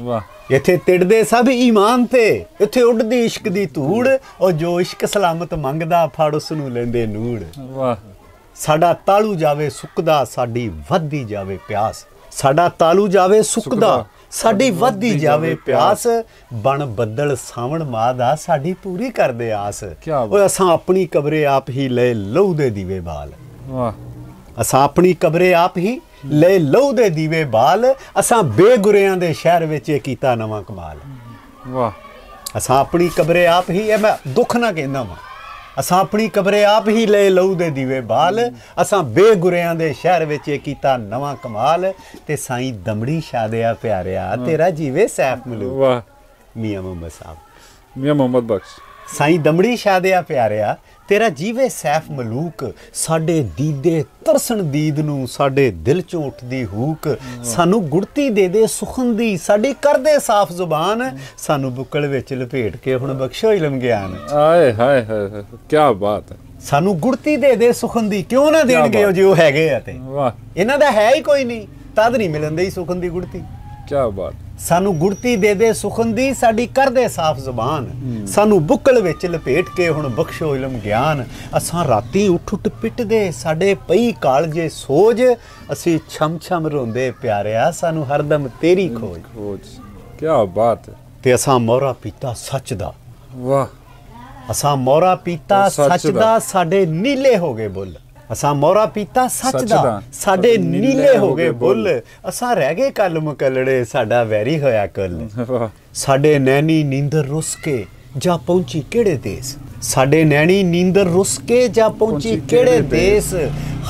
ਵਾਹ ਇੱਥੇ ਤਿੜਦੇ ਸਭ ਈਮਾਨ ਤੇ ਇੱਥੇ ਉੱਡਦੀ ਇਸ਼ਕ ਦੀ ਧੂੜ ਉਹ ਜੋ ਇਸ਼ਕ ਸਲਾਮਤ ਮੰਗਦਾ ਫੜ ਉਸ ਨੂੰ ਲੈਂਦੇ ਨੂੜ ਵਾਹ ਸਾਡਾ ਤਾਲੂ ਜਾਵੇ ਸੁੱਕਦਾ ਸਾਡੀ ਵੱਧਦੀ ਜਾਵੇ ਪਿਆਸ ਸਾਡਾ ਤਾਲੂ ਜਾਵੇ ਸੁੱਕਦਾ ਸਾਡੀ ਵੱਧਦੀ ਜਾਵੇ ਪਿਆਸ ਬਣ ਬੱਦਲ ਸਾਵਣ ਮਾਹ ਦਾ ਸਾਡੀ ਪੂਰੀ ਕਰਦੇ ਆਸ ਓਏ ਅਸਾਂ ਆਪਣੀ ਕਬਰੇ ਆਪ ਹੀ ਲੈ ਲਹੂ ਦੇ ਦੀਵੇ ਬਾਲ ਵਾਹ ਅਸਾਂ ਆਪਣੀ ਕਬਰੇ ਆਪ ਹੀ ਲੈ ਲਹੂ ਦੇ ਦੀਵੇ ਬਾਲ ਅਸਾਂ ਬੇਗੁਰਿਆਂ ਦੇ ਸ਼ਹਿਰ ਵਿੱਚ ਇਹ ਕੀਤਾ ਨਵਾਂ ਕਮਾਲ ਵਾਹ ਅਸਾਂ ਆਪਣੀ ਕਬਰੇ ਆਪ ਹੀ ਇਹ ਮੈਂ ਦੁੱਖ ਨਾ ਕਹਿੰਦਾ ਵਾਂ ਅਸਾਂ ਆਪਣੀ ਕਬਰੇ ਆਪ ਹੀ ਲੈ ਲਊ ਦੇ ਦੀਵੇ ਬਾਲ ਅਸਾਂ ਬੇਗੁਰਿਆਂ ਦੇ ਸ਼ਹਿਰ ਵਿੱਚ ਇਹ ਕੀਤਾ ਨਵਾਂ ਕਮਾਲ ਤੇ ਸਾਈਂ ਦਮੜੀ ਸ਼ਾਦਿਆ ਪਿਆਰਿਆ ਤੇਰਾ ਜੀਵੇ ਸੈਫ ਮਲੂ ਵਾਹ ਮੀਆਂ ਮੁਹੰਮਦ ਸਾਹਿਬ ਮੀਆਂ ਮੁਹੰਮਦ ਬਖਸ਼ ਸਾਈਂ ਦਮੜੀ ਸ਼ਾਦਿਆ ਪਿਆਰਿਆ ਤੇਰਾ ਜੀਵੇ ਸੈਫ ਮਲੂਕ ਸਾਡੇ ਦੀਦੇ ਤਰਸਣ ਦੀਦ ਨੂੰ ਸਾਡੇ ਦਿਲ ਚੋਂ ਉੱਠਦੀ ਹੂਕ ਸਾਨੂੰ ਗੁੜਤੀ ਦੇ ਦੇ ਸੁਖਨ ਦੀ ਸਾਡੀ ਕਰਦੇ ਸਾਫ਼ ਜ਼ੁਬਾਨ ਸਾਨੂੰ ਬੁੱਕਲ ਵਿੱਚ ਲਪੇਟ ਕੇ ਹੁਣ ਬਖਸ਼ੋ ਇਲਮ ਗਿਆਨ ਆਏ ਹਾਏ ਹਾਏ ਕੀ ਬਾਤ ਹੈ ਸਾਨੂੰ ਗੁੜਤੀ ਦੇ ਦੇ ਸੁਖਨ ਦੀ ਕਿਉਂ ਨਾ ਦੇਣਗੇ ਉਹ ਜੋ ਹੈਗੇ ਆ ਤੇ ਵਾਹ ਇਹਨਾਂ ਦਾ ਹੈ ਹੀ ਕੋਈ ਨਹੀਂ ਤਦ ਨਹੀਂ ਮਿਲਣ ਦੇ ਸੁਖਨ ਦੀ ਗੁੜਤੀ ਕੀ ਬਾਤ ਸਾਨੂੰ ਗੁੜਤੀ ਦੇ ਦੇ ਸੁਖਨ ਦੀ ਸਾਡੀ ਕਰਦੇ ਸਾਫ਼ ਜ਼ੁਬਾਨ ਸਾਨੂੰ ਬੁੱਕਲ ਵਿੱਚ ਲਪੇਟ ਕੇ ਹੁਣ ਬਖਸ਼ੋ ਇਲਮ ਗਿਆਨ ਅਸਾਂ ਰਾਤੀ ਉੱਠ ਉੱਠ ਪਿੱਟਦੇ ਸਾਡੇ ਪਈ ਕਾਲਜੇ ਸੋਜ ਅਸੀਂ ਛਮ ਛਮ ਰੋਂਦੇ ਪਿਆਰਿਆ ਸਾਨੂੰ ਹਰਦਮ ਤੇਰੀ ਖੋਜ ਖੋਜ ਕੀ ਬਾਤ ਤੇ ਅਸਾਂ ਮੋਰਾ ਪੀਤਾ ਸੱਚ ਦਾ ਵਾਹ ਅਸਾਂ ਮੋਰਾ ਪੀਤਾ ਸੱਚ ਦਾ ਸਾਡੇ ਨੀਲੇ ਹੋ ਗਏ ਬੁੱਲ ਅਸਾਂ ਮੋਰਾ ਪੀਤਾ ਸੱਚ ਦਾ ਸਾਡੇ ਨੀਲੇ ਹੋ ਗਏ ਬੁੱਲ ਅਸਾਂ ਰਹਿ ਗਏ ਕੱਲ ਮਕਲੜੇ ਸਾਡਾ ਵੈਰੀ ਹੋਇਆ ਕੱਲ ਸਾਡੇ ਨੈਣੀ ਨੀਂਦਰ ਰੁਸ ਕੇ ਜਾ ਪਹੁੰਚੀ ਕਿਹੜੇ ਦੇਸ ਸਾਡੇ ਨੈਣੀ ਨੀਂਦਰ ਰੁਸ ਕੇ ਜਾ ਪਹੁੰਚੀ ਕਿਹੜੇ ਦੇਸ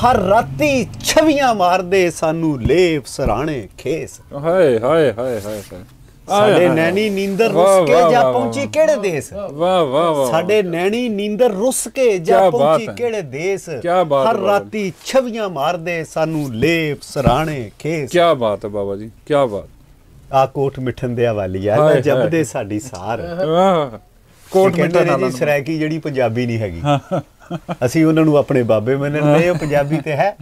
ਹਰ ਰਾਤੀ ਛਵੀਆਂ ਮਾਰਦੇ ਸਾਨੂੰ ਲੇਪ ਸਰਾਣੇ ਖੇਸ ਹਾਏ ਹਾਏ ਹਾਏ ਹਾਏ ਸਾਡੇ ਨੈਣੀ ਨੀਂਦਰ ਰੁੱਸ ਕੇ ਜਾ ਪਹੁੰਚੀ ਕਿਹੜੇ ਦੇਸ ਵਾਹ ਵਾਹ ਵਾਹ ਸਾਡੇ ਨੈਣੀ ਨੀਂਦਰ ਰੁੱਸ ਕੇ ਜਾ ਪਹੁੰਚੀ ਕਿਹੜੇ ਦੇਸ ਹਰ ਰਾਤੀ ਛਵੀਆਂ ਮਾਰਦੇ ਸਾਨੂੰ ਲੇਪ ਸਰਾਣੇ ਖੇਸ ਕੀ ਬਾਤ ਹੈ ਬਾਬਾ ਜੀ ਕੀ ਬਾਤ ਆ ਕੋਟ ਮਿੱਠਨ ਦੇ ਹਵਾਲੀ ਆ ਜਪਦੇ ਸਾਡੀ ਸਾਰ ਕੋਟ ਮਿੱਠਨ ਦੀ ਸਰਾਇਕੀ ਜਿਹੜੀ ਪੰਜਾਬੀ ਨਹੀਂ ਹੈਗੀ ਅਸੀਂ ਉਹਨਾਂ ਨੂੰ ਆਪਣੇ ਬਾਬੇ ਮੰਨਦੇ ਉਹ ਪੰਜਾਬੀ ਤੇ ਹੈ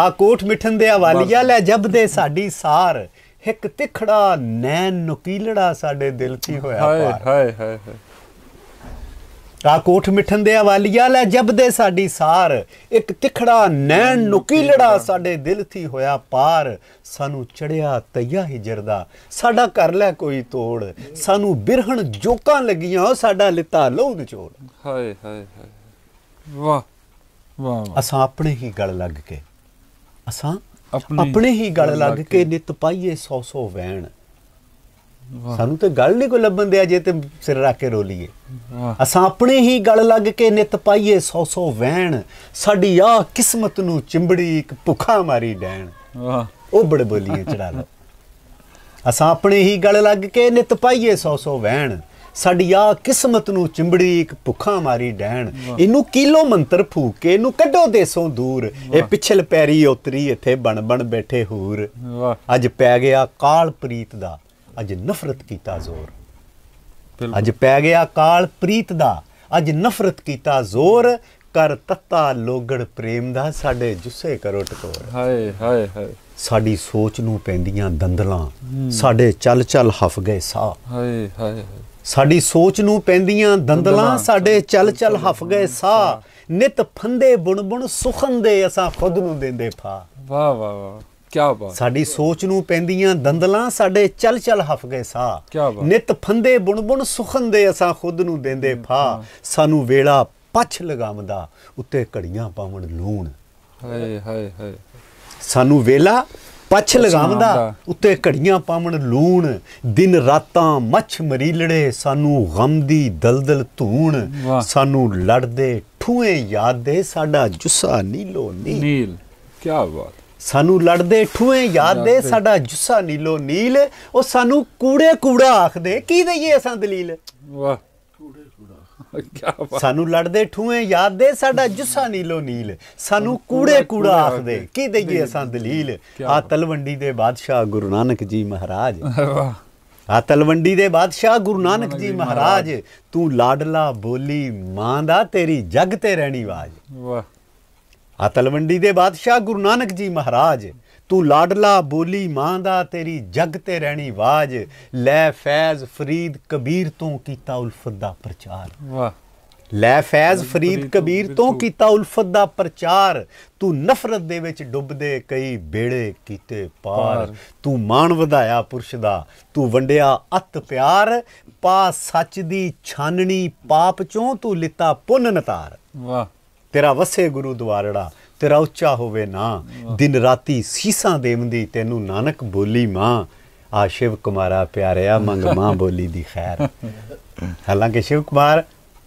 ਆ ਕੋਟ ਮਿੱਠਨ ਦੇ ਹਵਾਲੀਆ ਲੈ ਜਪਦੇ ਸਾਡੀ ਸਾਰ ਇੱਕ ਤਿੱਖੜਾ ਨੈਣ ਨੁਕੀਲੜਾ ਸਾਡੇ ਦਿਲ 'ਚ ਹੋਇਆ ਹਾਏ ਹਾਏ ਹਾਏ ਕਾ ਕੋਠ ਮਿਠਨ ਦੇ ਹਵਾਲੀਆ ਲੈ ਜਬ ਦੇ ਸਾਡੀ ਸਾਰ ਇੱਕ ਤਿੱਖੜਾ ਨੈਣ ਨੁਕੀਲੜਾ ਸਾਡੇ ਦਿਲ ਹੀ ਹੋਇਆ ਪਾਰ ਸਾਨੂੰ ਚੜਿਆ ਤਈਆ ਹਿਜਰ ਦਾ ਸਾਡਾ ਕਰ ਲੈ ਕੋਈ ਤੋੜ ਸਾਨੂੰ ਬਿਰਹਣ ਜੋਕਾਂ ਲੱਗੀਆਂ ਸਾਡਾ ਲਿੱਤਾ ਲਹੂ ਨਿਚੋੜ ਹਾਏ ਹਾਏ ਹਾਏ ਵਾਹ ਵਾਹ ਅਸਾਂ ਆਪਣੇ ਹੀ ਗਲ ਲੱਗ ਕੇ ਅਸਾਂ ਆਪਣੇ ਹੀ ਗਲ ਲੱਗ ਕੇ ਨਿਤ ਪਾਈਏ ਸੌ ਸੌ ਵੈਣ ਸਾਨੂੰ ਤੇ ਗੱਲ ਨਹੀਂ ਕੋ ਲੱਭਣ ਦਿਆ ਜੇ ਤੇ ਸਿਰ ਰੱਖ ਕੇ ਰੋਲੀਏ ਅਸਾਂ ਆਪਣੇ ਹੀ ਗੱਲ ਲੱਗ ਕੇ ਨਿਤ ਪਾਈਏ ਸੌ ਸੌ ਵਹਿਣ ਸਾਡੀ ਆ ਕਿਸਮਤ ਨੂੰ ਚਿੰਬੜੀ ਇੱਕ ਭੁੱਖਾ ਮਾਰੀ ਡੈਣ ਵਾਹ ਉਹ ਬੜੇ ਬੋਲੀਆਂ ਚੜਾ ਲੋ ਅਸਾਂ ਆਪਣੇ ਹੀ ਗੱਲ ਲੱਗ ਕੇ ਨਿਤ ਪਾਈਏ ਸੌ ਸੌ ਵਹਿਣ ਸਾਡੀ ਆ ਕਿਸਮਤ ਨੂੰ ਚਿੰਬੜੀ ਇੱਕ ਭੁੱਖਾ ਮਾਰੀ ਡਹਿਣ ਇਹਨੂੰ ਕਿਲੋ ਮੰਤਰ ਫੂਕ ਕੇ ਇਹਨੂੰ ਕੱਢੋ ਦੇਸੋਂ ਦੂਰ ਇਹ ਪਿਛਲ ਪੈਰੀ ਉਤਰੀ ਇੱਥੇ ਬਣ ਬਣ ਬੈਠੇ ਹੂਰ ਅੱਜ ਪੈ ਗਿਆ ਕਾਲ ਪ੍ਰੀਤ ਦਾ ਅੱਜ ਨਫ਼ਰਤ ਕੀਤਾ ਜ਼ੋਰ ਅੱਜ ਪੈ ਗਿਆ ਕਾਲ ਪ੍ਰੀਤ ਦਾ ਅੱਜ ਨਫ਼ਰਤ ਕੀਤਾ ਜ਼ੋਰ ਕਰ ਤੱਤਾ ਲੋਗੜ ਪ੍ਰੇਮ ਦਾ ਸਾਡੇ ਜੁੱਸੇ ਕਰੋ ਟਕੋਰ ਹਾਏ ਹਾਏ ਹਾਏ ਸਾਡੀ ਸੋਚ ਨੂੰ ਪੈਂਦੀਆਂ ਦੰਦਲਾਂ ਸਾਡੇ ਚੱਲ ਚੱਲ ਹਫ ਗਏ ਸਾਹ ਹਾਏ ਹਾਏ ਸਾਡੀ ਸੋਚ ਨੂੰ ਪੈਂਦੀਆਂ ਦੰਦਲਾਂ ਸਾਡੇ ਚਲ ਚਲ ਹਫ ਗਏ ਸਾ ਨਿਤ ਫੰਦੇ ਬੁਣ ਬੁਣ ਸੁਖਨ ਦੇ ਅਸਾਂ ਖੁਦ ਨੂੰ ਦਿੰਦੇ ਫਾ ਵਾ ਵਾ ਵਾ ਕੀ ਬਾਤ ਸਾਡੀ ਸੋਚ ਨੂੰ ਪੈਂਦੀਆਂ ਦੰਦਲਾਂ ਸਾਡੇ ਚਲ ਚਲ ਹਫ ਗਏ ਸਾ ਨਿਤ ਫੰਦੇ ਬੁਣ ਬੁਣ ਸੁਖਨ ਦੇ ਅਸਾਂ ਖੁਦ ਨੂੰ ਦਿੰਦੇ ਫਾ ਸਾਨੂੰ ਵੇਲਾ ਪਛ ਲਗਾਮਦਾ ਉੱਤੇ ਘੜੀਆਂ ਪਾਵਣ ਲੂਣ ਹਾਏ ਹਾਏ ਹਾਏ ਸਾਨੂੰ ਵੇਲਾ ਪਛ ਲਗਾਵਦਾ ਉੱਤੇ ਘੜੀਆਂ ਪਾਵਣ ਲੂਣ ਦਿਨ ਰਾਤਾਂ ਮੱਛ ਮਰੀਲੜੇ ਸਾਨੂੰ ਗਮ ਦੀ ਦਲਦਲ ਧੂਣ ਸਾਨੂੰ ਲੜਦੇ ਠੂਏ ਯਾਦ ਦੇ ਸਾਡਾ ਜੁੱਸਾ ਨੀਲੋ ਨੀਲ ਨੀਲ ਕੀ ਬਾਤ ਸਾਨੂੰ ਲੜਦੇ ਠੂਏ ਯਾਦ ਦੇ ਸਾਡਾ ਜੁੱਸਾ ਨੀਲੋ ਨੀਲ ਉਹ ਸਾਨੂੰ ਕੂੜੇ ਕੂੜਾ ਆਖਦੇ ਕੀ ਦਈਏ ਅਸਾਂ ਦਲੀਲ ਵਾਹ ਸਾਨੂੰ ਲੜਦੇ ਠੂਏ ਯਾਦ ਦੇ ਸਾਡਾ ਜੁੱਸਾ ਨੀਲੋ ਨੀਲ ਸਾਨੂੰ ਕੂੜੇ ਕੂੜਾ ਆਖਦੇ ਕੀ ਦਈਏ ਅਸਾਂ ਦਲੀਲ ਆ ਤਲਵੰਡੀ ਦੇ ਬਾਦਸ਼ਾਹ ਗੁਰੂ ਨਾਨਕ ਜੀ ਮਹਾਰਾਜ ਆ ਤਲਵੰਡੀ ਦੇ ਬਾਦਸ਼ਾਹ ਗੁਰੂ ਨਾਨਕ ਜੀ ਮਹਾਰਾਜ ਤੂੰ ਲਾਡਲਾ ਬੋਲੀ ਮਾਂ ਦਾ ਤੇਰੀ ਜਗ ਤੇ ਰਹਿਣੀ ਆਵਾਜ਼ ਵਾਹ ਆ ਤਲਵੰਡੀ ਦੇ ਬਾਦਸ਼ਾਹ ਗੁਰੂ ਨਾਨਕ ਜੀ ਮਹਾਰਾਜ ਤੂੰ ਲਾਡਲਾ ਬੋਲੀ ਮਾਂ ਦਾ ਤੇਰੀ ਜਗ ਤੇ ਰਹਿਣੀ ਬਾਜ ਲੈ ਫੈਜ਼ ਫਰੀਦ ਕਬੀਰ ਤੋਂ ਕੀਤਾ ਉਲਫਤ ਦਾ ਪ੍ਰਚਾਰ ਵਾਹ ਲੈ ਫੈਜ਼ ਫਰੀਦ ਕਬੀਰ ਤੋਂ ਕੀਤਾ ਉਲਫਤ ਦਾ ਪ੍ਰਚਾਰ ਤੂੰ ਨਫ਼ਰਤ ਦੇ ਵਿੱਚ ਡੁੱਬਦੇ ਕਈ ਬੇੜੇ ਕੀਤੇ ਪਾਰ ਤੂੰ ਮਾਣ ਵਧਾਇਆ ਪੁਰਸ਼ ਦਾ ਤੂੰ ਵੰਡਿਆ ਅਤ ਪਿਆਰ ਪਾ ਸੱਚ ਦੀ ਛਾਨਣੀ ਪਾਪ ਚੋਂ ਤੂੰ ਲਿੱਤਾ ਪੁੰਨ ਨਤਾਰ ਵਾਹ ਤੇਰਾ ਵਸੇ ਗੁਰੂ ਦਵਾਰੜਾ ਤੇਰਾ ਉੱਚਾ ਹੋਵੇ ਨਾ ਦਿਨ ਰਾਤੀ ਸੀਸਾਂ ਦੇਵੰਦੀ ਤੈਨੂੰ ਨਾਨਕ ਬੋਲੀ ਮਾਂ ਆ ਸ਼ਿਵ ਕੁਮਾਰਾ ਪਿਆਰਿਆ ਮੰਗ ਮਾਂ [laughs] ਬੋਲੀ ਦੀ ਖੈਰ ਹਾਲਾਂਕਿ ਸ਼ਿਵ ਕੁਮਾਰ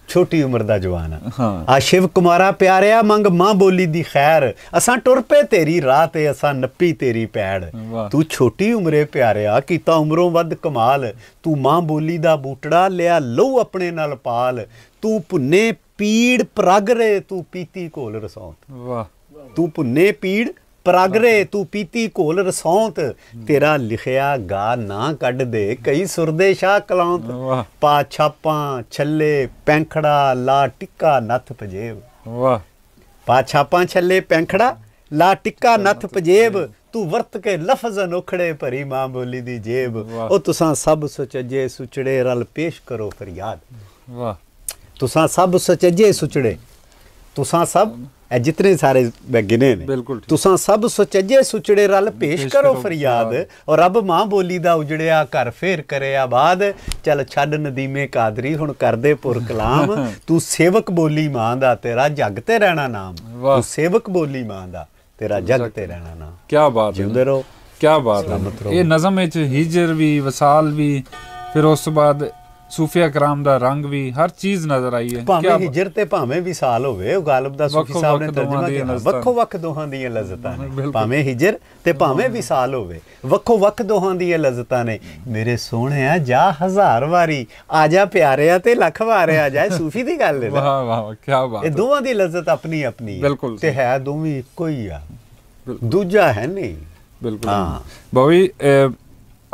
ਛੋਟੀ ਉਮਰ ਦਾ ਜਵਾਨ ਆ ਆ ਸ਼ਿਵ ਕੁਮਾਰਾ ਪਿਆਰਿਆ ਮੰਗ ਮਾਂ ਬੋਲੀ ਦੀ ਖੈਰ ਅਸਾਂ ਟੁਰ ਪਏ ਤੇਰੀ ਰਾਹ ਤੇ ਅਸਾਂ ਨੱਪੀ ਤੇਰੀ ਪੈੜ ਤੂੰ ਛੋਟੀ ਉਮਰੇ ਪਿਆਰਿਆ ਕੀਤਾ ਉਮਰੋਂ ਵੱਧ ਕਮਾਲ ਤੂੰ ਮਾਂ ਬੋਲੀ ਦਾ ਬੂਟੜਾ ਲਿਆ ਲਉ ਆਪਣੇ ਨਾਲ ਪਾਲ ਤੂੰ ਭੁੰਨੇ ਪੀੜ ਪ੍ਰਗ ਰੇ ਤੂੰ ਪੀਤੀ ਕੋਲ ਰਸੌਂਤ ਵਾਹ ਤੂੰ ਪੁੰਨੇ ਪੀੜ ਪ੍ਰਗਰੇ ਤੂੰ ਪੀਤੀ ਘੋਲ ਰਸੌਂਤ ਤੇਰਾ ਲਿਖਿਆ ਗਾ ਨਾ ਕੱਢ ਦੇ ਕਈ ਸੁਰਦੇ ਸ਼ਾ ਕਲੌਂਤ ਪਾ ਛਾਪਾਂ ਛੱਲੇ ਪੈਂਖੜਾ ਲਾ ਟਿੱਕਾ ਨੱਥ ਪਜੇਬ ਵਾਹ ਪਾ ਛਾਪਾਂ ਛੱਲੇ ਪੈਂਖੜਾ ਲਾ ਟਿੱਕਾ ਨੱਥ ਪਜੇਬ ਤੂੰ ਵਰਤ ਕੇ ਲਫ਼ਜ਼ ਅਨੋਖੜੇ ਭਰੀ ਮਾਂ ਬੋਲੀ ਦੀ ਜੇਬ ਉਹ ਤੁਸਾਂ ਸਭ ਸੁਚੱਜੇ ਸੁਚੜੇ ਰਲ ਪੇਸ਼ ਕਰੋ ਫਰਿਆਦ ਵਾਹ ਤੁਸਾਂ ਸਭ ਸੁਚੱਜੇ ਸੁਚੜੇ ਤੁਸਾਂ ਸਭ ਇਹ ਜਿਤਨੇ ਸਾਰੇ ਗਿਨੇ ਨੇ ਤੁਸੀਂ ਸਭ ਸੁਚੱਜੇ ਸੁਚੜੇ ਰਲ ਪੇਸ਼ ਕਰੋ ਫਰਿਆਦ ਔਰ ਰੱਬ ਮਾਂ ਬੋਲੀ ਦਾ ਉਜੜਿਆ ਘਰ ਫੇਰ ਕਰੇ ਆਬਾਦ ਚਲ ਛੱਡ ਨਦੀਮੇ ਕਾਦਰੀ ਹੁਣ ਕਰਦੇ ਪੁਰ ਕਲਾਮ [laughs] ਤੂੰ ਸੇਵਕ ਬੋਲੀ ਮਾਂ ਦਾ ਤੇਰਾ ਜਗ ਤੇ ਰਹਿਣਾ ਨਾਮ ਤੂੰ ਸੇਵਕ ਬੋਲੀ ਮਾਂ ਦਾ ਤੇਰਾ ਜਗ ਤੇ ਰਹਿਣਾ ਨਾਮ ਕੀ ਬਾਤ ਹੈ ਜਿਉਂਦੇ ਰਹੋ ਕੀ ਬਾਤ ਹੈ ਇਹ ਨਜ਼ਮ ਵਿੱਚ ਹਿਜਰ ਵੀ ਵਸਾਲ ਵੀ ਫਿਰ ਉਸ ਤੋਂ ਬਾਅਦ ਸੂਫੀਆ ਕਰਾਮ ਦਾ ਰੰਗ ਵੀ ਹਰ ਚੀਜ਼ ਨਜ਼ਰ ਆਈ ਹੈ ਭਾਵੇਂ ਹਿਜਰ ਤੇ ਭਾਵੇਂ ਵੀ ਸਾਲ ਹੋਵੇ ਉਹ ਗਾਲਬ ਦਾ ਸੂਫੀ ਸਾਹਿਬ ਨੇ ਤਰਜਮਾ ਕੀਤਾ ਵੱਖੋ ਵੱਖ ਦੋਹਾਂ ਦੀਆਂ ਲਜ਼ਤਾਂ ਨੇ ਭਾਵੇਂ ਹਿਜਰ ਤੇ ਭਾਵੇਂ ਵੀ ਸਾਲ ਹੋਵੇ ਵੱਖੋ ਵੱਖ ਦੋਹਾਂ ਦੀਆਂ ਲਜ਼ਤਾਂ ਨੇ ਮੇਰੇ ਸੋਹਣਿਆ ਜਾ ਹਜ਼ਾਰ ਵਾਰੀ ਆ ਜਾ ਪਿਆਰਿਆ ਤੇ ਲੱਖ ਆ ਜਾ ਸੂਫੀ ਦੀ ਗੱਲ ਹੈ ਵਾਹ ਵਾਹ ਕੀ ਬਾਤ ਇਹ ਦੋਹਾਂ ਦੀ ਲਜ਼ਤ ਆਪਣੀ ਆਪਣੀ ਤੇ ਹੈ ਦੋਵੇਂ ਇੱਕੋ ਹੀ ਆ ਦੂਜਾ ਹੈ ਨਹੀਂ ਬਿਲਕੁਲ ਹਾਂ ਬਾਈ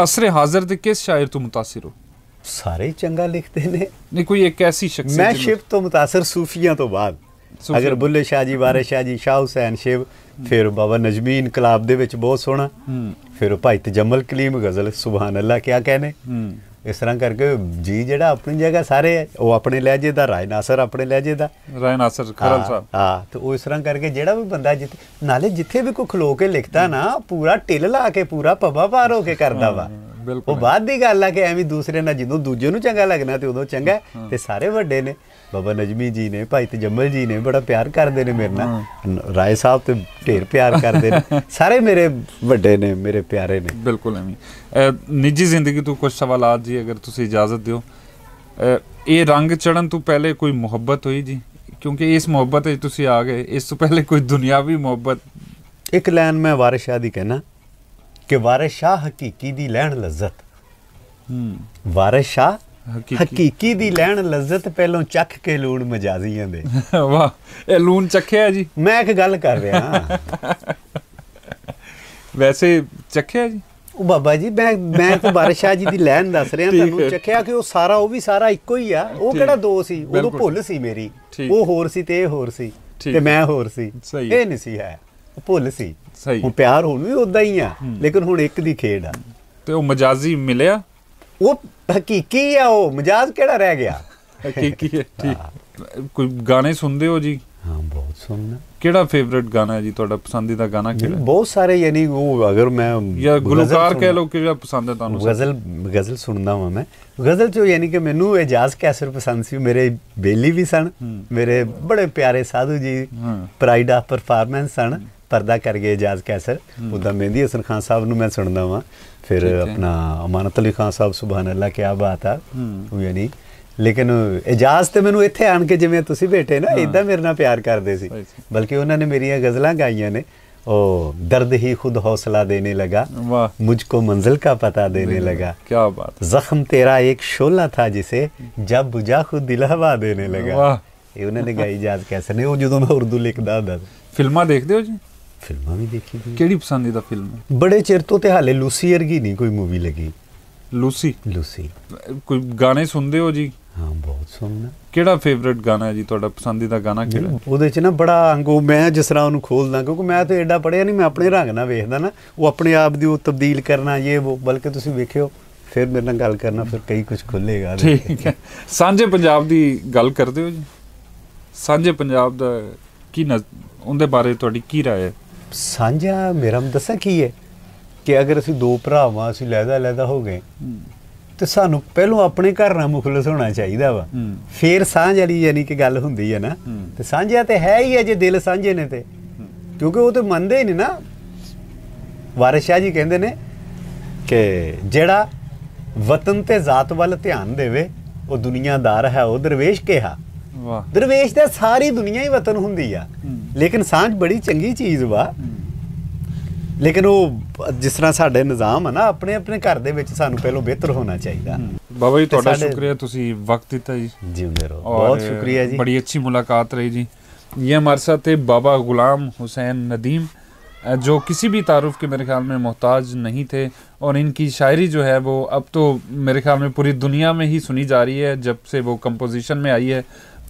ਅਸਰ ਹਾਜ਼ਰ ਦੇ ਕਿਸ ਸ਼ਾਇਰ ਤੋਂ متاثر ਹੋ ਸਾਰੇ ਚੰਗਾ ਲਿਖਦੇ ਨੇ ਨਹੀਂ ਕੋਈ ਇੱਕ ਐਸੀ ਸ਼ਖਸੀਅਤ ਮੈਂ ਸ਼ਿਵ ਤੋਂ متاثر ਸੂਫੀਆਂ ਤੋਂ ਬਾਅਦ ਅਗਰ ਬੁੱਲੇ ਸ਼ਾਹ ਜੀ ਵਾਰਿਸ ਸ਼ਾਹ ਜੀ ਸ਼ਾਹ ਹੁਸੈਨ ਸ਼ਿਵ ਫਿਰ ਬਾਬਾ ਨਜਮੀ ਇਨਕਲਾਬ ਦੇ ਵਿੱਚ ਬਹੁਤ ਸੋਹਣਾ ਫਿਰ ਭਾਈ ਤਜਮਲ ਕਲੀਮ ਗਜ਼ਲ ਸੁਭਾਨ ਅੱਲਾ ਕਿਆ ਕਹਨੇ ਇਸ ਤਰ੍ਹਾਂ ਕਰਕੇ ਜੀ ਜਿਹੜਾ ਆਪਣੀ ਜਗ੍ਹਾ ਸਾਰੇ ਉਹ ਆਪਣੇ ਲਹਿਜੇ ਦਾ ਰਾਏ ਨਾਸਰ ਆਪਣੇ ਲਹਿਜੇ ਦਾ ਰਾਏ ਨਾਸਰ ਖਰਲ ਸਾਹਿਬ ਹਾਂ ਤੇ ਉਹ ਇਸ ਤਰ੍ਹਾਂ ਕਰਕੇ ਜਿਹੜਾ ਵੀ ਬੰਦਾ ਜਿੱਥੇ ਨਾਲੇ ਜਿੱਥੇ ਵੀ ਕੋਈ ਖਲੋ ਕੇ ਲਿਖਦਾ ਨਾ ਪੂਰਾ ਟਿਲ ਲਾ ਕੇ ਪੂਰਾ ਪਵਾ ਪਾਰ ਹੋ ਕੇ ਕਰਦਾ ਵਾ ਬਿਲਕੁਲ ਉਹ ਬਾਅਦ ਦੀ ਗੱਲ ਆ ਕਿ ਐਵੇਂ ਦੂਸਰੇ ਨਾਲ ਜਦੋਂ ਦੂਜੇ ਨੂੰ ਚੰਗਾ ਲੱਗਣਾ ਤੇ ਉਦੋਂ ਚੰਗਾ ਤੇ ਸਾਰੇ ਵੱਡੇ ਨੇ ਬਾਬਾ ਨਜਮੀ ਜੀ ਨੇ ਭਾਈ ਤਜਮਲ ਜੀ ਨੇ ਬੜਾ ਪਿਆਰ ਕਰਦੇ ਨੇ ਮੇਰੇ ਨਾਲ ਰਾਏ ਸਾਹਿਬ ਤੇ ਢੇਰ ਪਿਆਰ ਕਰਦੇ ਨੇ [laughs] ਸਾਰੇ ਮੇਰੇ ਵੱਡੇ ਨੇ ਮੇਰੇ ਪਿਆਰੇ ਨੇ ਬਿਲਕੁਲ ਐਵੇਂ ਨਿੱਜੀ ਜ਼ਿੰਦਗੀ ਤੋਂ ਕੁਝ ਸਵਾਲਾਂ ਜੀ ਅਗਰ ਤੁਸੀਂ ਇਜਾਜ਼ਤ ਦਿਓ ਇਹ ਰੰਗ ਚੜਨ ਤੋਂ ਪਹਿਲੇ ਕੋਈ ਮੁਹੱਬਤ ਹੋਈ ਜੀ ਕਿਉਂਕਿ ਇਸ ਮੁਹੱਬਤ ਵਿੱਚ ਤੁਸੀਂ ਆ ਗਏ ਇਸ ਤੋਂ ਪਹਿਲੇ ਕੋਈ ਦੁਨਿਆਵੀ ਮੁਹੱਬਤ ਇੱਕ ਲਾਈਨ ਮੈਂ ਵਾਰਿਸ਼ ਸ਼ਾਹ ਦੀ ਕਹਿਣਾ ਕਿ ਵਾਰਿਸ ਹਕੀਕੀ ਦੀ ਲੈਣ ਲਜ਼ਤ ਹੂੰ ਵਾਰਿਸ ਹਕੀਕੀ ਦੀ ਲੈਣ ਲਜ਼ਤ ਪਹਿਲੋਂ ਚੱਖ ਕੇ ਲੂਣ ਮਜਾਜ਼ੀਆਂ ਦੇ [laughs] ਵਾਹ ਇਹ ਲੂਣ ਚੱਖਿਆ ਜੀ ਮੈਂ ਇੱਕ ਗੱਲ ਕਰ ਰਿਹਾ [laughs] ਵੈਸੇ ਚੱਖਿਆ ਜੀ ਉਹ ਬਾਬਾ ਜੀ ਮੈਂ ਮੈਂ ਤਾਂ ਬਾਰਿਸ਼ਾ ਜੀ ਦੀ ਲੈਣ ਦੱਸ ਰਿਹਾ ਤੁਹਾਨੂੰ ਚੱਖਿਆ ਕਿ ਉਹ ਸਾਰਾ ਉਹ ਵੀ ਸਾਰਾ ਇੱਕੋ ਹੀ ਆ ਉਹ ਕਿਹੜਾ ਦੋ ਸੀ ਉਦੋਂ ਭੁੱਲ ਸੀ ਮੇਰੀ ਉਹ ਹੋਰ ਸੀ ਤੇ ਇਹ ਹੋਰ ਸੀ ਤੇ ਮੈਂ ਹੋਰ ਸੀ ਇਹ ਨਹੀਂ ਸੀ ਹੈ ਭੁੱਲ ਸੀ ਸਹੀ ਹੁਣ ਪਿਆਰ ਹੁਣ ਵੀ ਉਦਾਂ ਹੀ ਆ ਲੇਕਿਨ ਹੁਣ ਇੱਕ ਦੀ ਖੇਡ ਆ ਤੇ ਉਹ ਮਜਾਜ਼ੀ ਮਿਲਿਆ ਉਹ ਹਕੀਕੀ ਆ ਉਹ ਮਜਾਜ਼ ਕਿਹੜਾ ਰਹਿ ਗਿਆ ਹਕੀਕੀ ਹੈ ਠੀਕ ਕੋਈ ਗਾਣੇ ਸੁਣਦੇ ਹੋ ਜੀ ਹਾਂ ਬਹੁਤ ਸੁਣਨਾ ਕਿਹੜਾ ਫੇਵਰਿਟ ਗਾਣਾ ਹੈ ਜੀ ਤੁਹਾਡਾ ਪਸੰਦੀਦਾ ਗਾਣਾ ਕਿਹੜਾ ਬਹੁਤ ਸਾਰੇ ਯਾਨੀ ਉਹ ਅਗਰ ਮੈਂ ਜਾਂ ਗੁਲਕਾਰ ਕਹਿ ਲਓ ਕਿਹੜਾ ਪਸੰਦ ਹੈ ਤੁਹਾਨੂੰ ਗਜ਼ਲ ਗਜ਼ਲ ਸੁਣਦਾ ਹਾਂ ਮੈਂ ਗਜ਼ਲ ਜੋ ਯਾਨੀ ਕਿ ਮੈਨੂੰ ਇਜਾਜ਼ ਕੈਸਰ ਪਸੰਦ ਸੀ ਮੇਰੇ ਬੇਲੀ ਵੀ ਸਨ ਮੇਰੇ ਬੜੇ ਪਿਆਰੇ ਸਾਧੂ ਜੀ ਪ੍ਰਾਈਡ ਆਫ ਪਰਫਾਰਮੈਂਸ ਸਨ ਪਰਦਾ ਕਰ ਗਏ ਇਜਾਜ਼ ਕੈਸਰ ਉਦਾਂ ਮਹਿੰਦੀ ਹਸਨ ਖਾਨ ਸਾਹਿਬ ਨੂੰ ਮੈਂ ਸੁਣਦਾ ਵਾਂ ਫਿਰ ਆਪਣਾ ਅਮਾਨਤ ਅਲੀ ਖਾਨ ਸਾਹਿਬ ਸੁਭਾਨ ਅੱਲਾ ਕੀ ਬਾਤ ਆ ਯਾਨੀ ਲੇਕਿਨ ਇਜਾਜ਼ ਤੇ ਮੈਨੂੰ ਇੱਥੇ ਆਣ ਕੇ ਜਿਵੇਂ ਤੁਸੀਂ ਬੈਠੇ ਨਾ ਇਦਾਂ ਮੇਰੇ ਨਾਲ ਪਿਆਰ ਕਰਦੇ ਸੀ ਬਲਕਿ ਉਹਨਾਂ ਨੇ ਮੇਰੀਆਂ ਗਜ਼ਲਾਂ ਗਾਈਆਂ ਨੇ ओ दर्द ही खुद हौसला देने लगा मुझको मंजिल का पता देने लगा क्या बात जख्म तेरा एक शोला था जिसे जब बुझा खुद दिलावा देने लगा ये उन्होंने गाई जात कैसे ने वो जो मैं उर्दू लिखता हूं फिल्मा देखते हो जी ਫਿਲਮਾਂ ਵੀ ਦੇਖੀ ਗਈ ਕਿਹੜੀ ਪਸੰਦੀਦਾ ਫਿਲਮ ਹੈ ਬੜੇ ਚਿਰ ਤੋਂ ਤੇ ਹਾਲੇ ਲੂਸੀ ਵਰਗੀ ਨਹੀਂ ਕੋਈ ਮੂਵੀ ਲੱਗੀ ਲੂਸੀ ਲੂਸੀ ਕੋਈ ਗਾਣੇ ਸੁਣਦੇ ਹੋ ਜੀ ਹਾਂ ਬਹੁਤ ਸੁਣਨਾ ਕਿਹੜਾ ਫੇਵਰਿਟ ਗਾਣਾ ਹੈ ਜੀ ਤੁਹਾਡਾ ਪਸੰਦੀਦਾ ਗਾਣਾ ਕਿਹੜਾ ਉਹਦੇ 'ਚ ਨਾ ਬੜਾ ਅੰਗੋ ਮੈਂ ਜਿਸ ਤਰ੍ਹਾਂ ਉਹਨੂੰ ਖੋਲਦਾ ਕਿਉਂਕਿ ਮੈਂ ਤਾਂ ਐਡਾ ਪੜਿਆ ਨਹੀਂ ਮੈਂ ਆਪਣੇ ਰੰਗ ਨਾਲ ਵੇਖਦਾ ਨਾ ਉਹ ਆਪਣੇ ਆਪ ਦੀ ਉਹ ਤਬਦੀਲ ਕਰਨਾ ਇਹ ਉਹ ਬਲਕਿ ਤੁਸੀਂ ਵੇਖਿਓ ਫਿਰ ਮੇਰੇ ਨਾਲ ਗੱਲ ਕਰਨਾ ਫਿਰ ਕਈ ਕੁਝ ਖੁੱਲੇਗਾ ਠੀਕ ਹੈ ਸਾਂਝੇ ਪੰਜਾਬ ਦੀ ਗੱਲ ਕਰਦੇ ਹੋ ਜੀ ਸਾਂਝੇ ਪੰਜਾਬ ਦਾ ਕੀ ਉਹਦੇ ਬਾਰੇ ਤੁਹਾਡੀ ਕੀ رائے ਹੈ ਸਾਂਝਾ ਮੇਰਾ ਦੱਸਾਂ ਕੀ ਹੈ ਕਿ ਅਗਰ ਅਸੀਂ ਦੋ ਭਰਾਵਾਂ ਅਸੀਂ ਲੈਦਾ ਲੈਦਾ ਹੋ ਗਏ ਤੇ ਸਾਨੂੰ ਪਹਿਲੋਂ ਆਪਣੇ ਘਰ ਨਾਲ ਮੁਖਲਸ ਹੋਣਾ ਚਾਹੀਦਾ ਵਾ ਫੇਰ ਸਾਂਝ ਵਾਲੀ ਯਾਨੀ ਕਿ ਗੱਲ ਹੁੰਦੀ ਹੈ ਨਾ ਤੇ ਸਾਂਝਾ ਤੇ ਹੈ ਹੀ ਹੈ ਜੇ ਦਿਲ ਸਾਂਝੇ ਨੇ ਤੇ ਕਿਉਂਕਿ ਉਹ ਤੇ ਮੰਨਦੇ ਹੀ ਨਹੀਂ ਨਾ ਵਾਰਿਸ਼ਾ ਜੀ ਕਹਿੰਦੇ ਨੇ ਕਿ ਜਿਹੜਾ ਵਤਨ ਤੇ ਜ਼ਾਤ ਵੱਲ ਧਿਆਨ ਦੇਵੇ ਉਹ ਦੁਨੀਆਦਾਰ ਹੈ ਉਹ ਦਰਵੇਸ਼ ਕਿਹਾ ਵਾਹ ਦਰਵੇਸ਼ ਤਾਂ ਸਾਰੀ ਦੁਨੀਆ ਹੀ ਵਤਨ ਹੁੰਦੀ ਆ ਲੇਕਿਨ ਸਾਂਝ ਬੜੀ ਚੰਗੀ ਚੀਜ਼ ਵਾ ਲੇਕਿਨ ਉਹ ਜਿਸ ਤਰ੍ਹਾਂ ਸਾਡੇ ਨਿਜ਼ਾਮ ਆ ਨਾ ਆਪਣੇ ਆਪਣੇ ਘਰ ਦੇ ਵਿੱਚ ਸਾਨੂੰ ਪਹਿਲਾਂ ਬਿਹਤਰ ਹੋਣਾ ਚਾਹੀਦਾ ਬਾਬਾ ਜੀ ਤੁਹਾਡਾ ਸ਼ੁਕਰੀਆ ਤੁਸੀਂ ਵਕਤ ਦਿੱਤਾ ਜੀ ਜਿਉਂਦੇ ਰਹੋ ਬਹੁਤ ਸ਼ੁਕਰੀਆ ਜੀ ਬੜੀ ਅੱਛੀ ਮੁਲਾਕਾਤ ਰਹੀ ਜੀ ये हमारे साथ थे बाबा गुलाम हुसैन جو کسی بھی تعارف کے میرے خیال میں محتاج نہیں تھے اور ان کی شاعری جو ہے وہ اب تو میرے خیال میں پوری دنیا میں ہی سنی جا رہی ہے جب سے وہ کمپوزیشن میں آئی ہے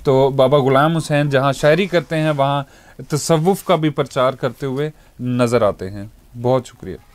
तो बाबा ग़ुलाम हुसैन जहाँ शायरी करते हैं वहाँ तसवुफ़ का भी प्रचार करते हुए नज़र आते हैं बहुत शुक्रिया